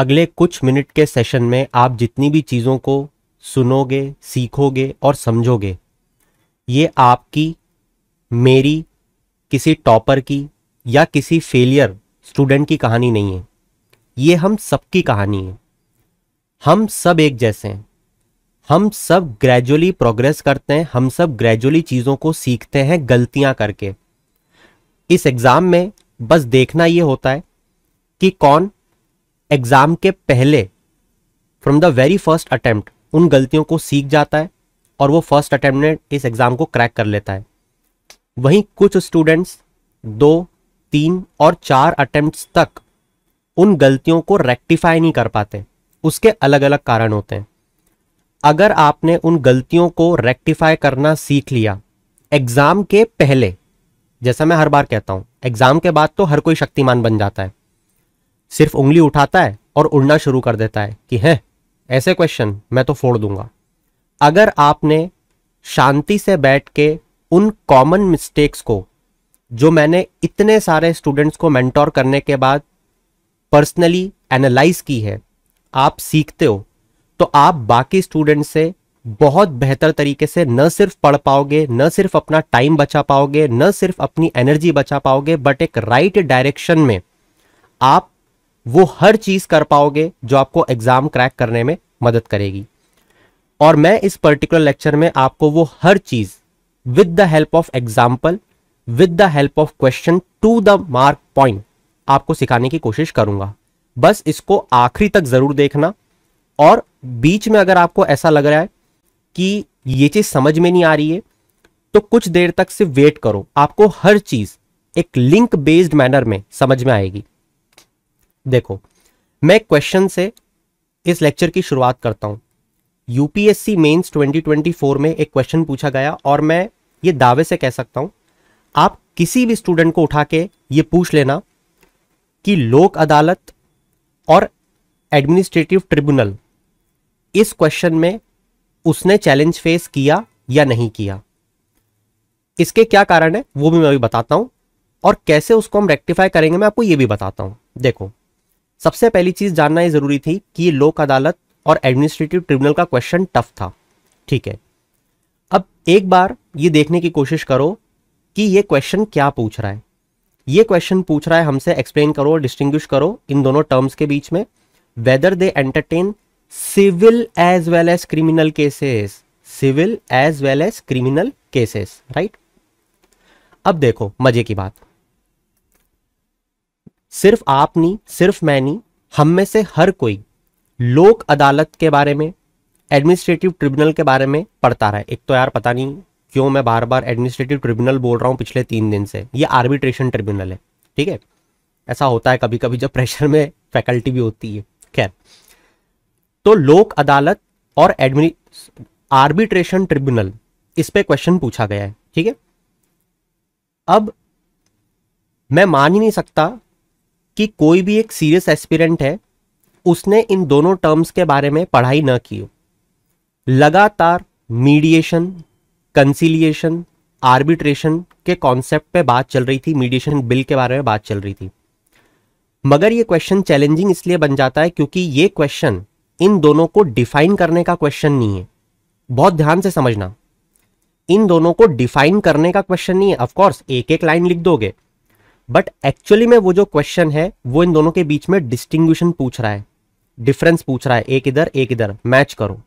अगले कुछ मिनट के सेशन में आप जितनी भी चीज़ों को सुनोगे सीखोगे और समझोगे ये आपकी मेरी किसी टॉपर की या किसी फेलियर स्टूडेंट की कहानी नहीं है ये हम सबकी कहानी है हम सब एक जैसे हैं हम सब ग्रेजुअली प्रोग्रेस करते हैं हम सब ग्रेजुअली चीज़ों को सीखते हैं गलतियां करके इस एग्ज़ाम में बस देखना ये होता है कि कौन एग्जाम के पहले from the very first attempt उन गलतियों को सीख जाता है और वो फर्स्ट अटेम्प्ट में इस एग्ज़ाम को क्रैक कर लेता है वहीं कुछ स्टूडेंट्स दो तीन और चार अटेम्प्ट तक उन गलतियों को रेक्टिफाई नहीं कर पाते उसके अलग अलग कारण होते हैं अगर आपने उन गलतियों को रेक्टिफाई करना सीख लिया एग्ज़ाम के पहले जैसा मैं हर बार कहता हूँ एग्ज़ाम के बाद तो हर कोई शक्तिमान बन जाता है सिर्फ उंगली उठाता है और उड़ना शुरू कर देता है कि है ऐसे क्वेश्चन मैं तो फोड़ दूंगा अगर आपने शांति से बैठ के उन कॉमन मिस्टेक्स को जो मैंने इतने सारे स्टूडेंट्स को मेंटोर करने के बाद पर्सनली एनालाइज की है आप सीखते हो तो आप बाकी स्टूडेंट से बहुत बेहतर तरीके से न सिर्फ पढ़ पाओगे न सिर्फ अपना टाइम बचा पाओगे न सिर्फ अपनी एनर्जी बचा पाओगे बट एक राइट right डायरेक्शन में आप वो हर चीज़ कर पाओगे जो आपको एग्ज़ाम क्रैक करने में मदद करेगी और मैं इस पर्टिकुलर लेक्चर में आपको वो हर चीज़ with the help of example with the help of question to the mark point आपको सिखाने की कोशिश करूंगा बस इसको आखिरी तक ज़रूर देखना और बीच में अगर आपको ऐसा लग रहा है कि ये चीज़ समझ में नहीं आ रही है तो कुछ देर तक सिर्फ वेट करो आपको हर चीज़ एक लिंक बेस्ड मैनर में समझ में आएगी देखो मैं क्वेश्चन से इस लेक्चर की शुरुआत करता हूं यूपीएससी मेंस 2024 में एक क्वेश्चन पूछा गया और मैं ये दावे से कह सकता हूं आप किसी भी स्टूडेंट को उठा के ये पूछ लेना कि लोक अदालत और एडमिनिस्ट्रेटिव ट्रिब्यूनल इस क्वेश्चन में उसने चैलेंज फेस किया या नहीं किया इसके क्या कारण है वो भी मैं अभी बताता हूं और कैसे उसको हम रेक्टिफाई करेंगे मैं आपको ये भी बताता हूं देखो सबसे पहली चीज़ जानना ही ज़रूरी थी कि लोक अदालत और एडमिनिस्ट्रेटिव ट्रिब्यूनल का क्वेश्चन टफ था ठीक है अब एक बार ये देखने की कोशिश करो कि ये क्वेश्चन क्या पूछ रहा है ये क्वेश्चन पूछ रहा है हमसे एक्सप्लेन करो डिस्टिंग्विश करो इन दोनों टर्म्स के बीच में whether they entertain civil as well as criminal cases civil as well as criminal cases right अब देखो मजे की बात सिर्फ आप नहीं सिर्फ मैं नहीं हम में से हर कोई लोक अदालत के बारे में एडमिनिस्ट्रेटिव ट्रिब्यूनल के बारे में पढ़ता रहा है एक तो यार पता नहीं क्यों मैं बार बार एडमिनिस्ट्रेटिव ट्रिब्यूनल बोल रहा हूँ पिछले तीन दिन से ये आर्बिट्रेशन ट्रिब्यूनल है ठीक है ऐसा होता है कभी कभी जब प्रेशर में फैकल्टी भी होती है खैर तो लोक अदालत और एडमिनि आर्बिट्रेशन ट्रिब्यूनल इस पर क्वेश्चन पूछा गया है ठीक है अब मैं मान ही नहीं सकता कि कोई भी एक सीरियस एस्पिरेंट है उसने इन दोनों टर्म्स के बारे में पढ़ाई न की हो लगातार मीडिएशन कंसिलिएशन आर्बिट्रेशन के कॉन्सेप्ट पे बात चल रही थी मीडिएशन बिल के बारे में बात चल रही थी मगर ये क्वेश्चन चैलेंजिंग इसलिए बन जाता है क्योंकि ये क्वेश्चन इन दोनों को डिफाइन करने का क्वेश्चन नहीं है बहुत ध्यान से समझना इन दोनों को डिफाइन करने का क्वेश्चन नहीं है ऑफकोर्स एक एक लाइन लिख दोगे बट एक्चुअली में वो जो क्वेश्चन है वो इन दोनों के बीच में डिस्टिंग्विशन पूछ रहा है डिफरेंस पूछ रहा है एक इधर एक इधर मैच करो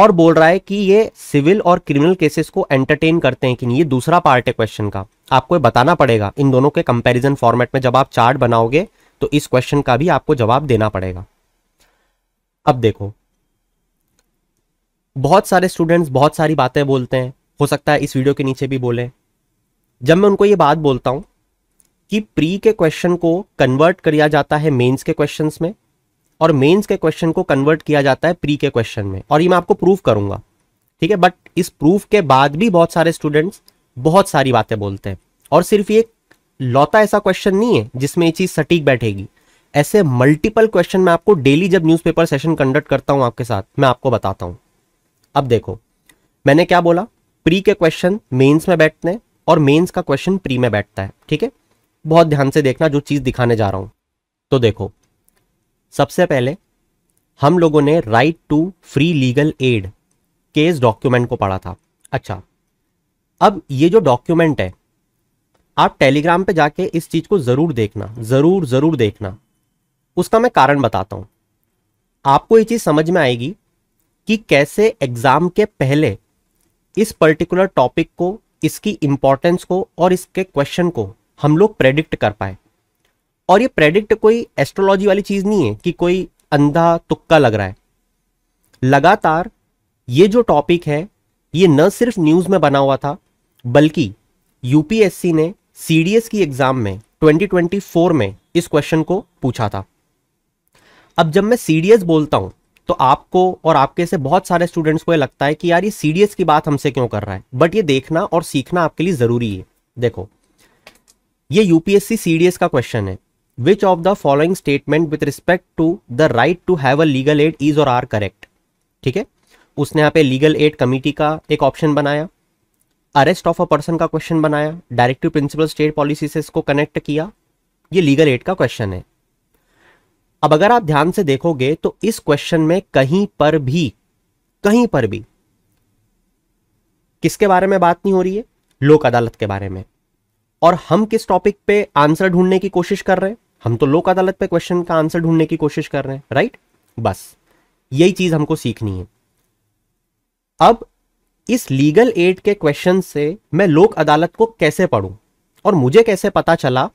और बोल रहा है कि ये सिविल और क्रिमिनल केसेस को एंटरटेन करते हैं कि नहीं ये दूसरा पार्ट है क्वेश्चन का आपको बताना पड़ेगा इन दोनों के कंपैरिजन फॉर्मेट में जब आप चार्ट बनाओगे तो इस क्वेश्चन का भी आपको जवाब देना पड़ेगा अब देखो बहुत सारे स्टूडेंट्स बहुत सारी बातें बोलते हैं हो सकता है इस वीडियो के नीचे भी बोले जब मैं उनको ये बात बोलता हूं कि प्री के क्वेश्चन को कन्वर्ट किया जाता है मेंस के क्वेश्चंस में और मेंस के क्वेश्चन को कन्वर्ट किया जाता है प्री के क्वेश्चन में और ये मैं आपको प्रूफ करूंगा ठीक है बट इस प्रूफ के बाद भी बहुत सारे स्टूडेंट्स बहुत सारी बातें बोलते हैं और सिर्फ ये लौता ऐसा क्वेश्चन नहीं है जिसमें ये चीज़ सटीक बैठेगी ऐसे मल्टीपल क्वेश्चन मैं आपको डेली जब न्यूज़पेपर सेशन कंडक्ट करता हूं आपके साथ मैं आपको बताता हूं अब देखो मैंने क्या बोला प्री के क्वेश्चन मेंस में बैठते हैं और मेंस का क्वेश्चन प्री में बैठता है ठीक है बहुत ध्यान से देखना जो चीज़ दिखाने जा रहा हूं तो देखो सबसे पहले हम लोगों ने right to free legal aid के इस डॉक्यूमेंट को पढ़ा था अच्छा अब ये जो डॉक्यूमेंट है आप टेलीग्राम पे जाके इस चीज़ को ज़रूर देखना ज़रूर ज़रूर देखना उसका मैं कारण बताता हूँ आपको ये चीज़ समझ में आएगी कि कैसे एग्ज़ाम के पहले इस पर्टिकुलर टॉपिक को इसकी इंपॉर्टेंस को और इसके क्वेश्चन को हम लोग प्रेडिक्ट कर पाए और ये प्रेडिक्ट कोई एस्ट्रोलॉजी वाली चीज़ नहीं है कि कोई अंधा तुक्का लग रहा है लगातार ये जो टॉपिक है ये न सिर्फ न्यूज़ में बना हुआ था बल्कि यूपीएससी ने सीडीएस की एग्ज़ाम में 2024 में इस क्वेश्चन को पूछा था अब जब मैं सीडीएस बोलता हूं तो आपको और आपके से बहुत सारे स्टूडेंट्स को ये लगता है कि यार ये सीडीएस की बात हमसे क्यों कर रहा है बट ये देखना और सीखना आपके लिए ज़रूरी है देखो ये यूपीएससी सीडीएस का क्वेश्चन है which of the following statement with respect to the right to have a legal aid is और आर करेक्ट ठीक है उसने यहाँ पे लीगल एड कमिटी का एक ऑप्शन बनाया अरेस्ट ऑफ अ पर्सन का क्वेश्चन बनाया डायरेक्टिव प्रिंसिपल स्टेट पॉलिसी से इसको कनेक्ट किया ये लीगल एड का क्वेश्चन है अब अगर आप ध्यान से देखोगे तो इस क्वेश्चन में कहीं पर भी कहीं पर भी किसके बारे में बात नहीं हो रही है लोक अदालत के बारे में और हम किस टॉपिक पे आंसर ढूंढने की कोशिश कर रहे हैं हम तो लोक अदालत पे क्वेश्चन का आंसर ढूंढने की कोशिश कर रहे हैं राइट बस यही चीज हमको सीखनी है अब इस लीगल एड के क्वेश्चन से मैं लोक अदालत को कैसे पढ़ू और मुझे कैसे पता चला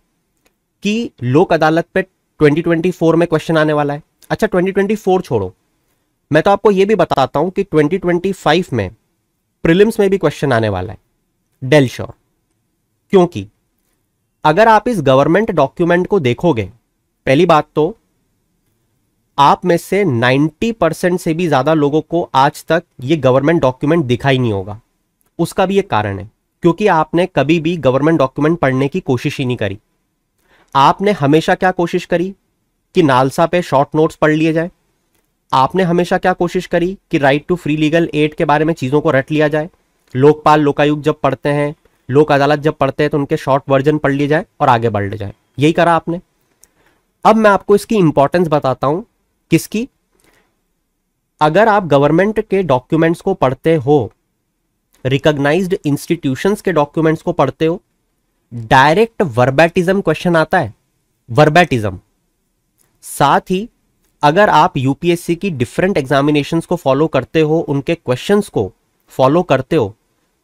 कि लोक अदालत पे 2024 में क्वेश्चन आने वाला है अच्छा 2024 छोड़ो मैं तो आपको यह भी बताता हूं कि 2025 में प्रिलिम्स में भी क्वेश्चन आने वाला है डेल श्योर क्योंकि अगर आप इस गवर्नमेंट डॉक्यूमेंट को देखोगे पहली बात तो आप में से 90 परसेंट से भी ज़्यादा लोगों को आज तक ये गवर्नमेंट डॉक्यूमेंट दिखाई नहीं होगा उसका भी एक कारण है क्योंकि आपने कभी भी गवर्नमेंट डॉक्यूमेंट पढ़ने की कोशिश ही नहीं करी आपने हमेशा क्या कोशिश करी कि नालसा पे शॉर्ट नोट्स पढ़ लिए जाए आपने हमेशा क्या कोशिश करी कि right to free legal aid के बारे में चीज़ों को रट लिया जाए लोकपाल लोकायुक्त जब पढ़ते हैं लोक अदालत जब पढ़ते हैं तो उनके शॉर्ट वर्जन पढ़ लिए जाए और आगे बढ़ ले जाए यही करा आपने अब मैं आपको इसकी इंपॉर्टेंस बताता हूं किसकी अगर आप गवर्नमेंट के डॉक्यूमेंट्स को पढ़ते हो रिकॉग्नाइज्ड इंस्टीट्यूशंस के डॉक्यूमेंट्स को पढ़ते हो डायरेक्ट वर्बेटिज्म क्वेश्चन आता है वर्बेटिज्म साथ ही अगर आप यूपीएससी की डिफरेंट एग्जामिनेशंस को फॉलो करते हो उनके क्वेश्चंस को फॉलो करते हो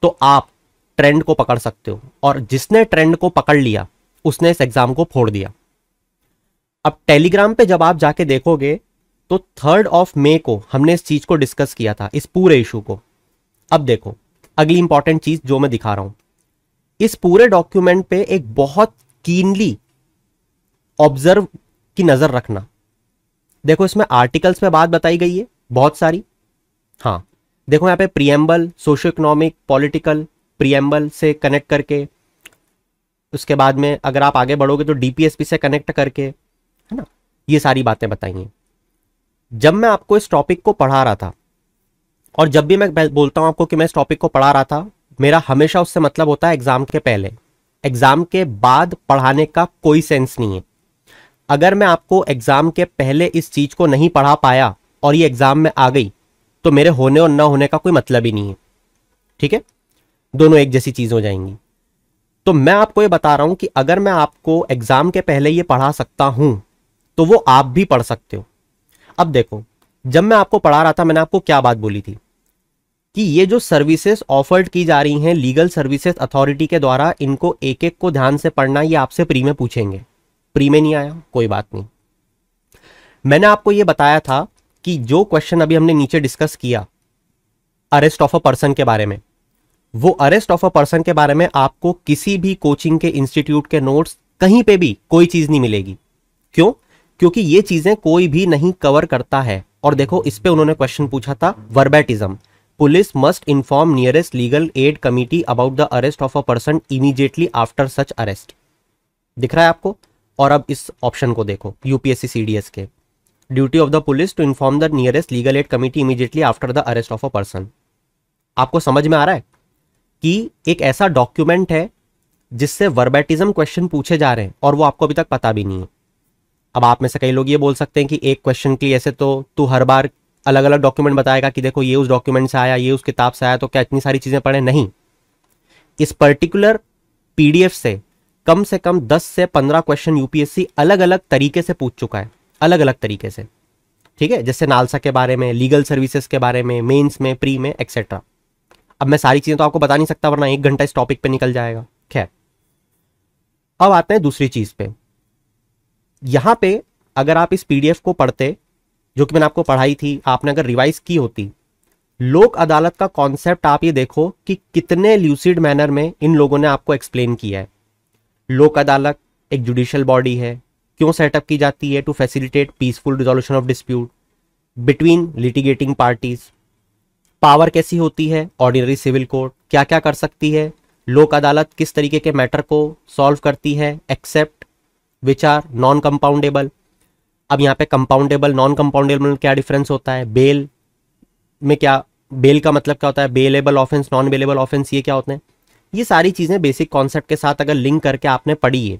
तो आप ट्रेंड को पकड़ सकते हो और जिसने ट्रेंड को पकड़ लिया उसने इस एग्जाम को फोड़ दिया अब टेलीग्राम पे जब आप जाके देखोगे तो थर्ड ऑफ मे को हमने इस चीज को डिस्कस किया था इस पूरे इशू को अब देखो अगली इंपॉर्टेंट चीज जो मैं दिखा रहा हूं इस पूरे डॉक्यूमेंट पे एक बहुत कीनली ऑब्जर्व की नजर रखना देखो इसमें आर्टिकल्स पे बात बताई गई है बहुत सारी हाँ देखो यहाँ पे preamble socio economic political preamble से कनेक्ट करके उसके बाद में अगर आप आगे बढ़ोगे तो डीपीएसपी से कनेक्ट करके है ना ये सारी बातें बताइए जब मैं आपको इस टॉपिक को पढ़ा रहा था और जब भी मैं बोलता हूँ आपको कि मैं इस टॉपिक को पढ़ा रहा था मेरा हमेशा उससे मतलब होता है एग्ज़ाम के पहले एग्ज़ाम के बाद पढ़ाने का कोई सेंस नहीं है अगर मैं आपको एग्ज़ाम के पहले इस चीज़ को नहीं पढ़ा पाया और ये एग्ज़ाम में आ गई तो मेरे होने और ना होने का कोई मतलब ही नहीं है ठीक है दोनों एक जैसी चीज हो जाएंगी तो मैं आपको ये बता रहा हूं कि अगर मैं आपको एग्जाम के पहले ये पढ़ा सकता हूं तो वो आप भी पढ़ सकते हो अब देखो जब मैं आपको पढ़ा रहा था मैंने आपको क्या बात बोली थी कि ये जो सर्विसेज ऑफर्ड की जा रही हैं लीगल सर्विसेज अथॉरिटी के द्वारा इनको एक एक को ध्यान से पढ़ना ये आपसे प्री में पूछेंगे प्री में नहीं आया कोई बात नहीं मैंने आपको ये बताया था कि जो क्वेश्चन अभी हमने नीचे डिस्कस किया अरेस्ट ऑफ अ पर्सन के बारे में वो अरेस्ट ऑफ अ पर्सन के बारे में आपको किसी भी कोचिंग के इंस्टीट्यूट के नोट्स कहीं पे भी कोई चीज नहीं मिलेगी क्यों क्योंकि ये चीजें कोई भी नहीं कवर करता है और देखो इस पे उन्होंने क्वेश्चन पूछा था verbatim police must inform nearest legal aid committee about the arrest of a person immediately after such arrest दिख रहा है आपको और अब इस ऑप्शन को देखो यूपीएससी सीडीएस के duty of the police to inform the nearest legal aid committee immediately after the arrest of a person आपको समझ में आ रहा है कि एक ऐसा डॉक्यूमेंट है जिससे वर्बेटिज्म क्वेश्चन पूछे जा रहे हैं और वो आपको अभी तक पता भी नहीं है अब आप में से कई लोग ये बोल सकते हैं कि एक क्वेश्चन के लिए ऐसे तो तू हर बार अलग अलग डॉक्यूमेंट बताएगा कि देखो ये उस डॉक्यूमेंट से आया ये उस किताब से आया तो क्या इतनी सारी चीज़ें पढ़े नहीं इस पर्टिकुलर पीडीएफ से कम से कम 10 से 15 क्वेश्चन यूपीएससी अलग अलग तरीके से पूछ चुका है अलग अलग तरीके से ठीक है जैसे नालसा के बारे में लीगल सर्विसेज के बारे में मेंस में प्री में एक्सेट्रा अब मैं सारी चीज़ें तो आपको बता नहीं सकता वरना एक घंटा इस टॉपिक पे निकल जाएगा खैर अब आते हैं दूसरी चीज़ पे यहां पे अगर आप इस पीडीएफ को पढ़ते जो कि मैंने आपको पढ़ाई थी आपने अगर रिवाइज की होती लोक अदालत का कॉन्सेप्ट आप ये देखो कि कितने ल्यूसिड मैनर में इन लोगों ने आपको एक्सप्लेन किया है लोक अदालत एक जुडिशल बॉडी है क्यों सेटअप की जाती है to facilitate peaceful resolution of dispute between litigating parties power कैसी होती है ऑर्डिनरी सिविल कोर्ट क्या क्या कर सकती है लोक अदालत किस तरीके के मैटर को सॉल्व करती है except which are non compoundable अब यहाँ पे कंपाउंडेबल नॉन कंपाउंडेबल में क्या डिफरेंस होता है बेल में क्या बेल का मतलब क्या होता है bailable offence non bailable offence ये क्या होते हैं ये सारी चीज़ें बेसिक कॉन्सेप्ट के साथ अगर लिंक करके आपने पढ़ी है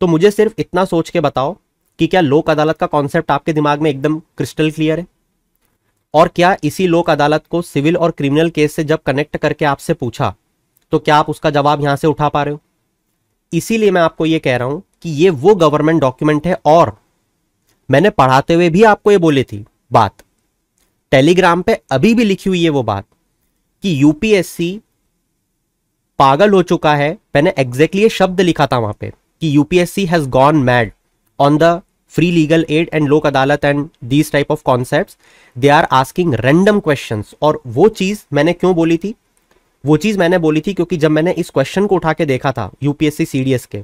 तो मुझे सिर्फ इतना सोच के बताओ कि क्या लोक अदालत का कॉन्सेप्ट आपके दिमाग में एकदम क्रिस्टल क्लियर है और क्या इसी लोक अदालत को सिविल और क्रिमिनल केस से जब कनेक्ट करके आपसे पूछा तो क्या आप उसका जवाब यहां से उठा पा रहे हो इसीलिए मैं आपको यह कह रहा हूं कि ये वो गवर्नमेंट डॉक्यूमेंट है और मैंने पढ़ाते हुए भी आपको ये बोली थी बात टेलीग्राम पे अभी भी लिखी हुई है वो बात कि यूपीएससी पागल हो चुका है मैंने एग्जैक्टली ये शब्द लिखा था वहां पे कि UPSC has gone mad on the free legal aid and Lok Adalat and these type of concept they are asking random question और वो चीज़ मैंने क्यों बोली थी वो चीज़ मैंने बोली थी क्योंकि जब मैंने इस क्वेश्चन को उठा के देखा था यूपीएससी सीडीएस के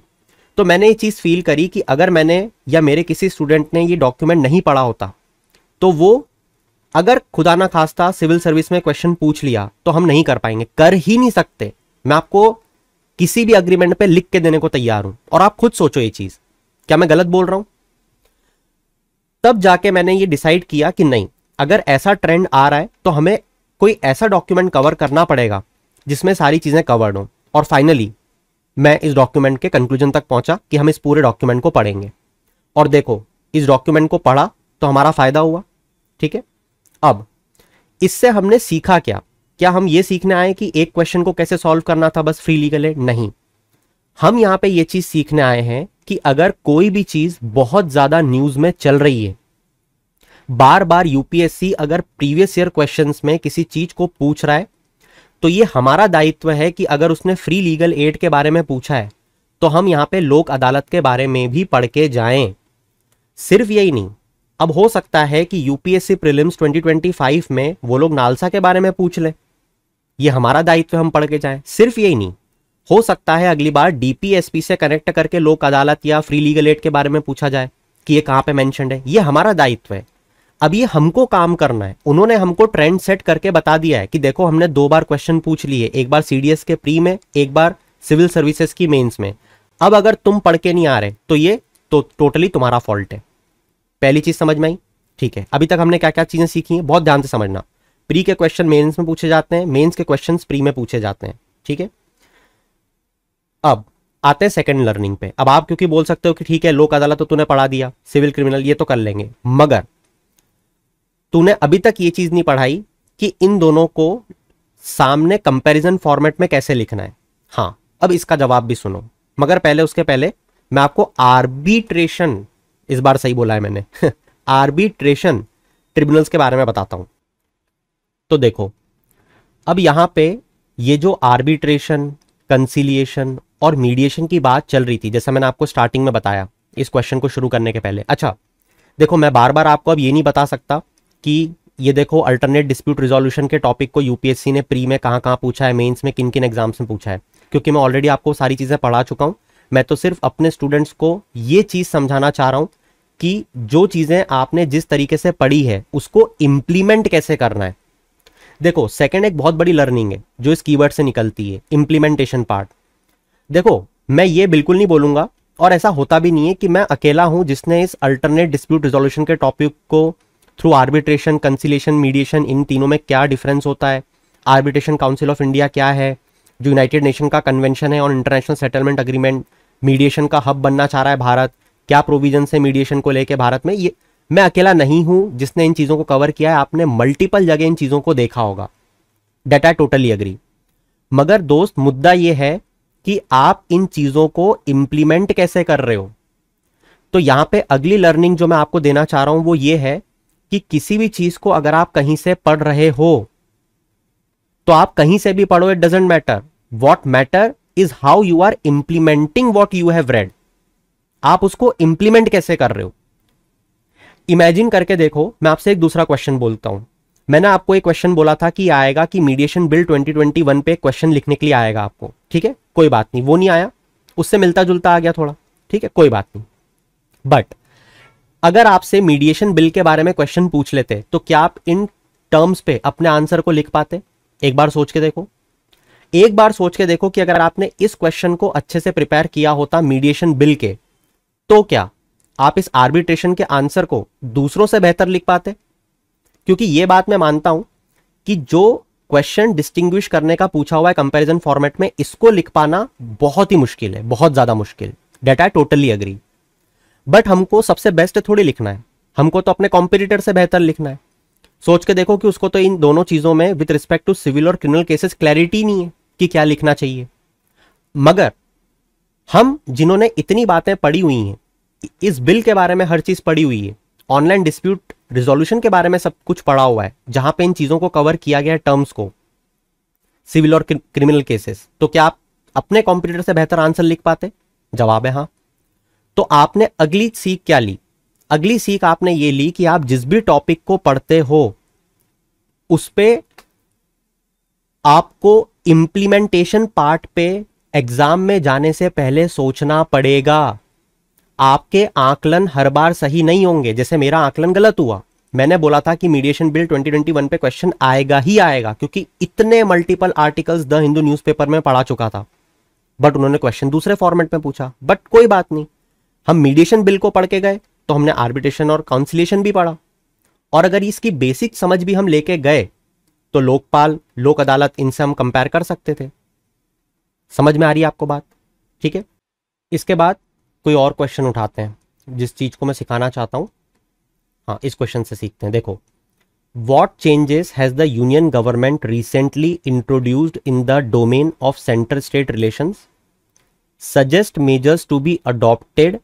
तो मैंने ये चीज़ फील करी कि अगर मैंने या मेरे किसी स्टूडेंट ने ये डॉक्यूमेंट नहीं पढ़ा होता तो वो अगर खुदा ना खास्ता सिविल सर्विस में क्वेश्चन पूछ लिया तो हम नहीं कर पाएंगे कर ही नहीं सकते मैं आपको किसी भी अग्रीमेंट पे लिख के देने को तैयार हूं और आप खुद सोचो ये चीज़ क्या मैं गलत बोल रहा हूं तब जाके मैंने ये डिसाइड किया कि नहीं अगर ऐसा ट्रेंड आ रहा है तो हमें कोई ऐसा डॉक्यूमेंट कवर करना पड़ेगा जिसमें सारी चीज़ें कवर्ड हों और फाइनली मैं इस डॉक्यूमेंट के कंक्लूजन तक पहुंचा कि हम इस पूरे डॉक्यूमेंट को पढ़ेंगे और देखो इस डॉक्यूमेंट को पढ़ा तो हमारा फ़ायदा हुआ ठीक है अब इससे हमने सीखा क्या क्या हम ये सीखने आए कि एक क्वेश्चन को कैसे सॉल्व करना था बस फ्री लीगल नहीं हम यहां पे ये चीज़ सीखने आए हैं कि अगर कोई भी चीज़ बहुत ज़्यादा न्यूज़ में चल रही है बार बार यूपीएससी अगर प्रीवियस ईयर क्वेश्चंस में किसी चीज को पूछ रहा है तो ये हमारा दायित्व है कि अगर उसने फ्री लीगल एड के बारे में पूछा है तो हम यहाँ पे लोक अदालत के बारे में भी पढ़ के जाए सिर्फ यही नहीं अब हो सकता है कि यूपीएससी प्रीलिम्स 2025 में वो लोग नालसा के बारे में पूछ ले ये हमारा दायित्व हम पढ़ के जाए सिर्फ यही नहीं हो सकता है अगली बार डीपीएसपी से कनेक्ट करके लोक अदालत या फ्री लीगल एड के बारे में पूछा जाए कि ये कहां पे मैंशन है ये हमारा दायित्व है अब ये हमको काम करना है उन्होंने हमको ट्रेंड सेट करके बता दिया है कि देखो हमने दो बार क्वेश्चन पूछ लिए एक बार सीडीएस के प्री में एक बार सिविल सर्विसेज की मेंस में अब अगर तुम पढ़ के नहीं आ रहे तो ये तो टोटली तुम्हारा फॉल्ट है पहली चीज समझ में आई ठीक है अभी तक हमने क्या क्या चीजें सीखी हैं बहुत ध्यान से समझना प्री के क्वेश्चन मेंस में पूछे जाते हैं मेंस के क्वेश्चन प्री में पूछे जाते हैं ठीक है अब आते हैं सेकंड लर्निंग पे अब आप क्योंकि बोल सकते हो कि ठीक है लोक अदालत तो तूने पढ़ा दिया सिविल क्रिमिनल ये तो कर लेंगे मगर तूने अभी तक ये चीज़ नहीं पढ़ाई कि इन दोनों को सामने कंपैरिजन फॉर्मेट में कैसे लिखना है हाँ अब इसका जवाब भी सुनो मगर पहले उसके पहले मैं आपको आर्बिट्रेशन इस बार सही बोला है मैंने आर्बिट्रेशन ट्रिब्यूनल्स के बारे में बताता हूं तो देखो अब यहां पे ये जो आर्बिट्रेशन कंसिलिएशन और मीडिएशन की बात चल रही थी जैसा मैंने आपको स्टार्टिंग में बताया इस क्वेश्चन को शुरू करने के पहले अच्छा देखो मैं बार बार आपको अब ये नहीं बता सकता कि ये देखो अल्टरनेट डिस्प्यूट रिजोल्यूशन के टॉपिक को यूपीएससी ने प्री में कहाँ कहाँ पूछा है मेंस में किन किन एग्जाम्स में पूछा है क्योंकि मैं ऑलरेडी आपको सारी चीज़ें पढ़ा चुका हूँ मैं तो सिर्फ अपने स्टूडेंट्स को ये चीज़ समझाना चाह रहा हूँ कि जो चीज़ें आपने जिस तरीके से पढ़ी है उसको इम्प्लीमेंट कैसे करना है देखो सेकेंड एक बहुत बड़ी लर्निंग है जो इस की से निकलती है इम्प्लीमेंटेशन पार्ट देखो मैं ये बिल्कुल नहीं बोलूंगा और ऐसा होता भी नहीं है कि मैं अकेला हूं जिसने इस अल्टरनेट डिस्प्यूट रिजोल्यूशन के टॉपिक को थ्रू आर्बिट्रेशन कंसिलेशन मीडिएशन इन तीनों में क्या डिफरेंस होता है आर्बिट्रेशन काउंसिल ऑफ इंडिया क्या है जो यूनाइटेड नेशन का कन्वेंशन है और इंटरनेशनल सेटलमेंट अग्रीमेंट मीडिएशन का हब बनना चाह रहा है भारत क्या प्रोविजन है मीडिएशन को लेकर भारत में ये मैं अकेला नहीं हूं जिसने इन चीज़ों को कवर किया है आपने मल्टीपल जगह इन चीज़ों को देखा होगा डेट आई टोटली अग्री मगर दोस्त मुद्दा यह है कि आप इन चीज़ों को इम्प्लीमेंट कैसे कर रहे हो तो यहां पे अगली लर्निंग जो मैं आपको देना चाह रहा हूँ वो ये है कि किसी भी चीज को अगर आप कहीं से पढ़ रहे हो तो आप कहीं से भी पढ़ो it doesn't matter what matter is how you are implementing what you have read आप उसको इंप्लीमेंट कैसे कर रहे हो इमेजिन करके देखो मैं आपसे एक दूसरा क्वेश्चन बोलता हूं मैंने आपको एक क्वेश्चन बोला था कि आएगा कि मीडिएशन बिल 2021 पे क्वेश्चन लिखने के लिए आएगा आपको ठीक है कोई बात नहीं वो नहीं आया उससे मिलता जुलता आ गया थोड़ा ठीक है कोई बात नहीं बट अगर आपसे मीडिएशन बिल के बारे में क्वेश्चन पूछ लेते तो क्या आप इन टर्म्स पे अपने आंसर को लिख पाते एक बार सोच के देखो एक बार सोच के देखो कि अगर आपने इस क्वेश्चन को अच्छे से प्रिपेयर किया होता मीडिएशन बिल के तो क्या आप इस आर्बिट्रेशन के आंसर को दूसरों से बेहतर लिख पाते क्योंकि यह बात मैं मानता हूं कि जो क्वेश्चन डिस्टिंग्विश करने का पूछा हुआ है कंपैरिजन फॉर्मेट में इसको लिख पाना बहुत ही मुश्किल है बहुत ज्यादा मुश्किल that I totally agree but हमको सबसे बेस्ट थोड़ी लिखना है हमको तो अपने कॉम्पिटिटर से बेहतर लिखना है सोच के देखो कि उसको तो इन दोनों चीज़ों में विथ रिस्पेक्ट टू सिविल और क्रिमिनल केसेस क्लैरिटी नहीं है कि क्या लिखना चाहिए मगर हम जिन्होंने इतनी बातें पढ़ी हुई हैं इस बिल के बारे में हर चीज़ पढ़ी हुई है ऑनलाइन डिस्प्यूट रिजोल्यूशन के बारे में सब कुछ पढ़ा हुआ है जहां पे इन चीज़ों को कवर किया गया है टर्म्स को सिविल और क्रिमिनल केसेस तो क्या आप अपने कॉम्पिटिटर से बेहतर आंसर लिख पाते जवाब है हाँ तो आपने अगली सीख क्या ली अगली सीख आपने ये ली कि आप जिस भी टॉपिक को पढ़ते हो उस पर आपको इम्प्लीमेंटेशन पार्ट पे एग्जाम में जाने से पहले सोचना पड़ेगा आपके आकलन हर बार सही नहीं होंगे जैसे मेरा आकलन गलत हुआ मैंने बोला था कि मीडिएशन बिल 2021 पे क्वेश्चन आएगा ही आएगा क्योंकि इतने multiple articles the Hindu newspaper में पढ़ा चुका था बट उन्होंने क्वेश्चन दूसरे फॉर्मेट में पूछा बट कोई बात नहीं हम मीडिएशन बिल को पढ़ के गए तो हमने आर्बिट्रेशन और काउंसिलेशन भी पढ़ा और अगर इसकी बेसिक समझ भी हम लेके गए तो लोकपाल लोक अदालत इनसे हम कंपेयर कर सकते थे समझ में आ रही है आपको बात ठीक है इसके बाद कोई और क्वेश्चन उठाते हैं जिस चीज को मैं सिखाना चाहता हूं हाँ इस क्वेश्चन से सीखते हैं देखो what changes has the union government recently introduced in the domain of centre state relation suggest measures to be adopted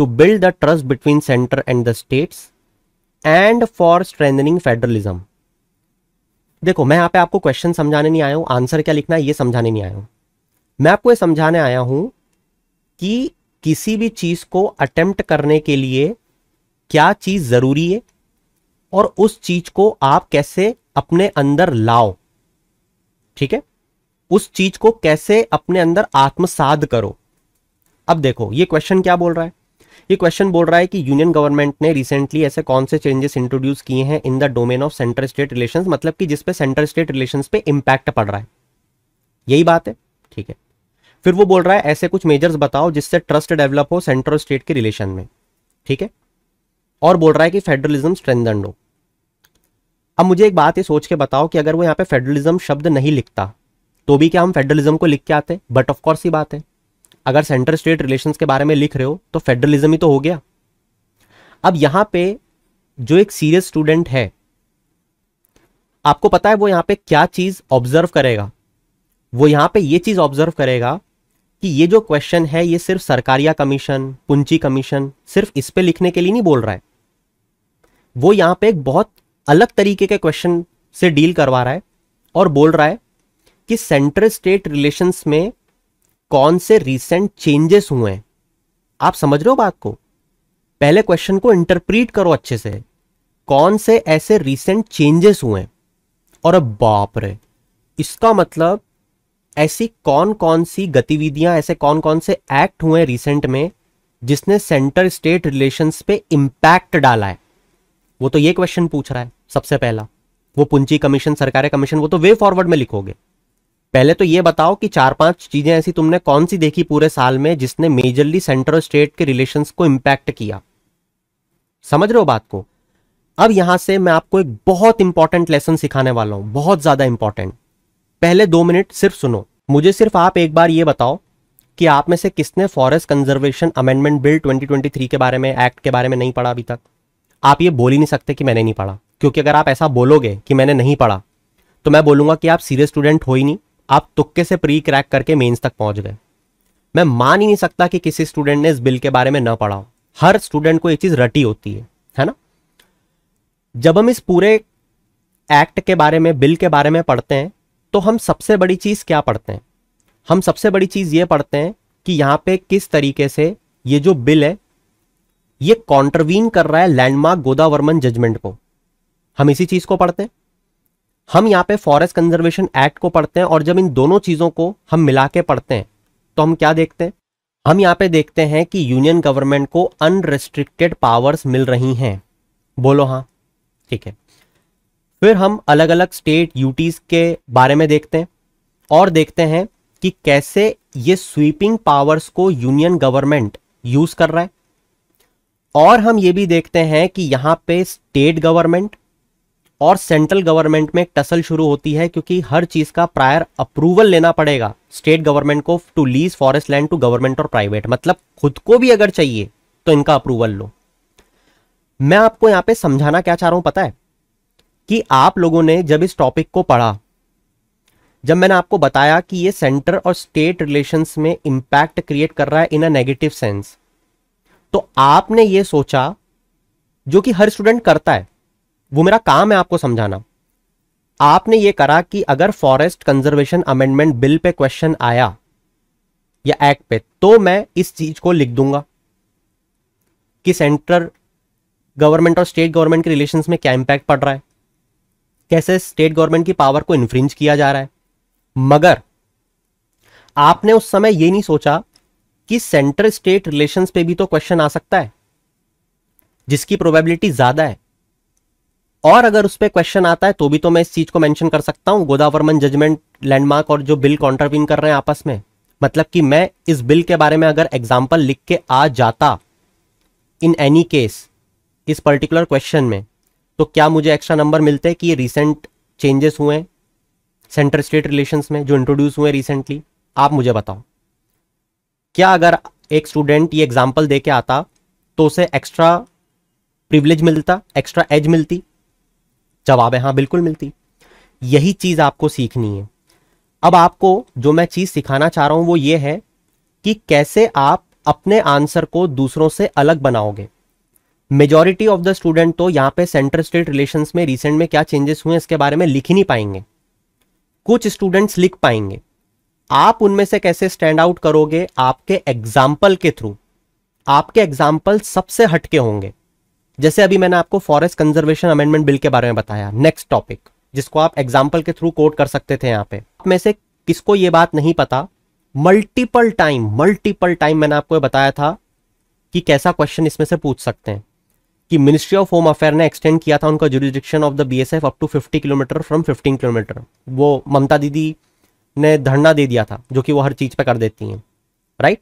to build the trust between center and the states and for strengthening federalism. देखो मैं यहाँ पे आपको question समझाने नहीं आया हूँ answer क्या लिखना है ये समझाने नहीं आया हूँ मैं आपको ये समझाने आया हूँ कि किसी भी चीज़ को अटेम्प्ट करने के लिए क्या चीज़ ज़रूरी है और उस चीज़ को आप कैसे अपने अंदर लाओ ठीक है उस चीज़ को कैसे अपने अंदर आत्मसाद करो अब देखो ये क्वेश्चन क्या बोल रहा है ये क्वेश्चन बोल रहा है कि यूनियन गवर्नमेंट ने रिसेंटली ऐसे कौन से चेंजेस इंट्रोड्यूस किए हैं in the domain of centre state relation मतलब कि जिसपे सेंटर स्टेट रिलेशन पे इम्पैक्ट पड़ रहा है यही बात है ठीक है फिर वो बोल रहा है ऐसे कुछ मेजर्स बताओ जिससे ट्रस्ट डेवलप हो सेंटर और स्टेट के रिलेशन में ठीक है और बोल रहा है कि फेडरलिज्म स्ट्रेंदन हो अब मुझे एक बात ये सोच के बताओ कि अगर वो यहाँ पे फेडरलिज्म शब्द नहीं लिखता तो भी क्या हम फेडरलिज्म को लिख के आते बट ऑफकोर्स ही बात है अगर सेंटर स्टेट रिलेशंस के बारे में लिख रहे हो तो फेडरलिज्म ही तो हो गया अब यहां पे जो एक सीरियस स्टूडेंट है आपको पता है वो यहां पे क्या चीज़ ऑब्जर्व करेगा वो यहां पे ये चीज़ ऑब्जर्व करेगा कि ये जो क्वेश्चन है ये सिर्फ सरकारिया कमीशन पुंची कमीशन सिर्फ इस पे लिखने के लिए नहीं बोल रहा है वो यहां पे एक बहुत अलग तरीके के क्वेश्चन से डील करवा रहा है और बोल रहा है कि सेंट्रल स्टेट रिलेशंस में कौन से रिसेंट चेंजेस हुए हैं आप समझ रहे हो बात को पहले क्वेश्चन को इंटरप्रीट करो अच्छे से कौन से ऐसे रिसेंट चेंजेस हुए हैं और अब बाप रे इसका मतलब ऐसी कौन कौन सी गतिविधियां ऐसे कौन कौन से एक्ट हुए रिसेंट में जिसने सेंटर स्टेट रिलेशंस पे इम्पैक्ट डाला है वो तो ये क्वेश्चन पूछ रहा है सबसे पहला वो पुंजी कमीशन सरकारी कमीशन वो तो वे फॉरवर्ड में लिखोगे पहले तो ये बताओ कि चार पांच चीजें ऐसी तुमने कौन सी देखी पूरे साल में जिसने मेजरली सेंटर और स्टेट के रिलेशन को इम्पैक्ट किया समझ रहे हो बात को अब यहां से मैं आपको एक बहुत इंपॉर्टेंट लेसन सिखाने वाला हूं बहुत ज्यादा इंपॉर्टेंट पहले दो मिनट सिर्फ सुनो मुझे सिर्फ आप एक बार ये बताओ कि आप में से किसने फॉरेस्ट कंजर्वेशन अमेंडमेंट बिल 2023 के बारे में एक्ट के बारे में नहीं पढ़ा अभी तक आप ये बोल ही नहीं सकते कि मैंने नहीं पढ़ा क्योंकि अगर आप ऐसा बोलोगे कि मैंने नहीं पढ़ा तो मैं बोलूंगा कि आप सीरियस स्टूडेंट हो ही नहीं आप तुक्के से प्री क्रैक करके मेंस तक पहुंच गए मैं मान ही नहीं सकता कि किसी स्टूडेंट ने इस बिल के बारे में ना पढ़ा हर स्टूडेंट को एक चीज़ रटी होती है है ना जब हम इस पूरे एक्ट के बारे में बिल के बारे में पढ़ते हैं तो हम सबसे बड़ी चीज़ क्या पढ़ते हैं हम सबसे बड़ी चीज़ ये पढ़ते हैं कि यहां पे किस तरीके से ये जो बिल है ये कॉन्ट्रवीन कर रहा है लैंडमार्क गोदावर्मन जजमेंट को हम इसी चीज़ को पढ़ते हैं हम यहाँ पे फॉरेस्ट कंजर्वेशन एक्ट को पढ़ते हैं और जब इन दोनों चीज़ों को हम मिला के पढ़ते हैं तो हम क्या देखते हैं हम यहाँ पे देखते हैं कि यूनियन गवर्नमेंट को अनरिस्ट्रिक्टेड पावर्स मिल रही हैं बोलो हाँ ठीक है फिर हम अलग अलग स्टेट यूटीज के बारे में देखते हैं और देखते हैं कि कैसे ये स्वीपिंग पावर्स को यूनियन गवर्नमेंट यूज कर रहा है और हम ये भी देखते हैं कि यहाँ पे स्टेट गवर्नमेंट और सेंट्रल गवर्नमेंट में एक टसल शुरू होती है क्योंकि हर चीज का प्रायर अप्रूवल लेना पड़ेगा स्टेट गवर्नमेंट को to lease forest land to government और प्राइवेट मतलब खुद को भी अगर चाहिए तो इनका अप्रूवल लो मैं आपको यहां पे समझाना क्या चाह रहा हूं पता है कि आप लोगों ने जब इस टॉपिक को पढ़ा जब मैंने आपको बताया कि ये सेंटर और स्टेट रिलेशंस में इंपैक्ट क्रिएट कर रहा है इन अ नेगेटिव सेंस तो आपने ये सोचा जो कि हर स्टूडेंट करता है वो मेरा काम है आपको समझाना आपने ये करा कि अगर फॉरेस्ट कंजर्वेशन अमेंडमेंट बिल पे क्वेश्चन आया या एक्ट पे तो मैं इस चीज को लिख दूंगा कि सेंट्रल गवर्नमेंट और स्टेट गवर्नमेंट के रिलेशंस में क्या इंपैक्ट पड़ रहा है कैसे स्टेट गवर्नमेंट की पावर को इन्फ्रिंज किया जा रहा है मगर आपने उस समय यह नहीं सोचा कि सेंटर स्टेट रिलेशंस पे भी तो क्वेश्चन आ सकता है जिसकी प्रोबेबिलिटी ज्यादा है और अगर उस पर क्वेश्चन आता है तो भी तो मैं इस चीज को मेंशन कर सकता हूं गोदावर्मन जजमेंट लैंडमार्क और जो बिल कॉन्ट्रविन कर रहे हैं आपस में मतलब कि मैं इस बिल के बारे में अगर एग्जाम्पल लिख के आ जाता इन एनी केस इस पर्टिकुलर क्वेश्चन में तो क्या मुझे एक्स्ट्रा नंबर मिलते हैं कि ये रिसेंट चेंजेस हुए हैं सेंटर स्टेट रिलेशन में जो इंट्रोड्यूस हुए रिसेंटली आप मुझे बताओ क्या अगर एक स्टूडेंट ये एग्जाम्पल दे के आता तो उसे एक्स्ट्रा प्रिविलेज मिलता एक्स्ट्रा एज मिलती जवाब है हाँ बिल्कुल मिलती यही चीज़ आपको सीखनी है अब आपको जो मैं चीज़ सिखाना चाह रहा हूं वो ये है कि कैसे आप अपने आंसर को दूसरों से अलग बनाओगे मेजॉरिटी ऑफ द स्टूडेंट तो यहां पे सेंटर स्टेट रिलेशन में रिसेंट में क्या चेंजेस हुए इसके बारे में लिख ही नहीं पाएंगे कुछ स्टूडेंट्स लिख पाएंगे आप उनमें से कैसे स्टैंड आउट करोगे आपके एग्जाम्पल के थ्रू आपके एग्जाम्पल सबसे हटके होंगे जैसे अभी मैंने आपको फॉरेस्ट कंजर्वेशन अमेंडमेंट बिल के बारे में बताया नेक्स्ट टॉपिक जिसको आप एग्जाम्पल के थ्रू कोट कर सकते थे यहाँ पे आप में से किसको ये बात नहीं पता मल्टीपल टाइम मल्टीपल टाइम मैंने आपको बताया था कि कैसा क्वेश्चन इसमें से पूछ सकते हैं कि मिनिस्ट्री ऑफ होम अफेयर ने एक्सटेंड किया था उनका jurisdiction of the BSF up to 50 kilometre from 15 kilometre वो ममता दीदी ने धरना दे दिया था जो कि वो हर चीज पे कर देती हैं राइट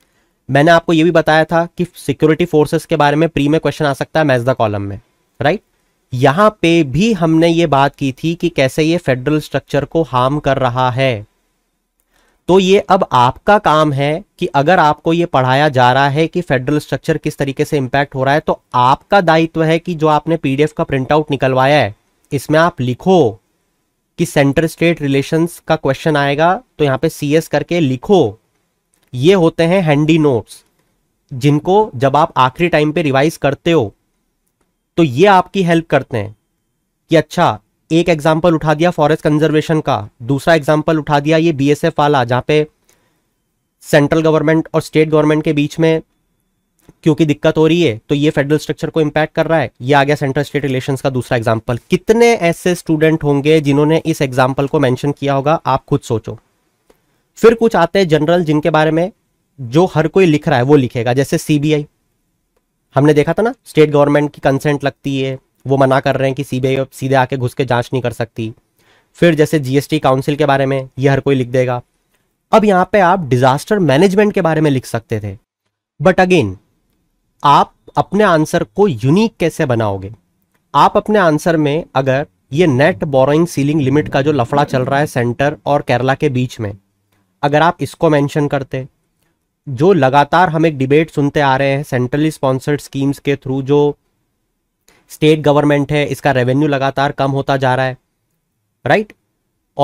मैंने आपको ये भी बताया था कि सिक्योरिटी फोर्सेस के बारे में प्री में क्वेश्चन आ सकता है मैच द कॉलम में राइट यहां पे भी हमने ये बात की थी कि कैसे ये फेडरल स्ट्रक्चर को हार्म कर रहा है तो ये अब आपका काम है कि अगर आपको ये पढ़ाया जा रहा है कि फेडरल स्ट्रक्चर किस तरीके से इंपैक्ट हो रहा है तो आपका दायित्व है कि जो आपने पीडीएफ का प्रिंट आउट निकलवाया है इसमें आप लिखो कि सेंटर स्टेट रिलेशंस का क्वेश्चन आएगा तो यहां पे सीएस करके लिखो ये होते हैं हैंडी नोट्स जिनको जब आप आखिरी टाइम पे रिवाइज करते हो तो ये आपकी हेल्प करते हैं कि अच्छा एक एग्जाम्पल उठा दिया फॉरेस्ट कंजर्वेशन का दूसरा एग्जाम्पल उठा दिया ये बीएसएफ वाला जहाँ पे सेंट्रल गवर्नमेंट और स्टेट गवर्नमेंट के बीच में क्योंकि दिक्कत हो रही है तो ये फेडरल स्ट्रक्चर को इंपैक्ट कर रहा है ये आ गया सेंट्रल स्टेट रिलेशंस का दूसरा एग्जाम्पल कितने ऐसे स्टूडेंट होंगे जिन्होंने इस एग्जाम्पल को मैंशन किया होगा आप खुद सोचो फिर कुछ आते हैं जनरल जिनके बारे में जो हर कोई लिख रहा है वो लिखेगा जैसे सीबीआई हमने देखा था ना स्टेट गवर्नमेंट की कंसेंट लगती है वो मना कर रहे हैं कि सीबीआई सीधे आके घुस के जांच नहीं कर सकती फिर जैसे जीएसटी काउंसिल के बारे में ये हर कोई लिख देगा अब यहां पे आप डिजास्टर मैनेजमेंट के बारे में लिख सकते थे बट अगेन आप अपने आंसर को यूनिक कैसे बनाओगे आप अपने आंसर में अगर ये नेट बोरोइंग सीलिंग लिमिट का जो लफड़ा चल रहा है सेंटर और केरला के बीच में अगर आप इसको मेंशन करते जो लगातार हम एक डिबेट सुनते आ रहे हैं सेंट्रली स्पॉन्सर्ड स्कीम्स के थ्रू जो स्टेट गवर्नमेंट है इसका रेवेन्यू लगातार कम होता जा रहा है राइट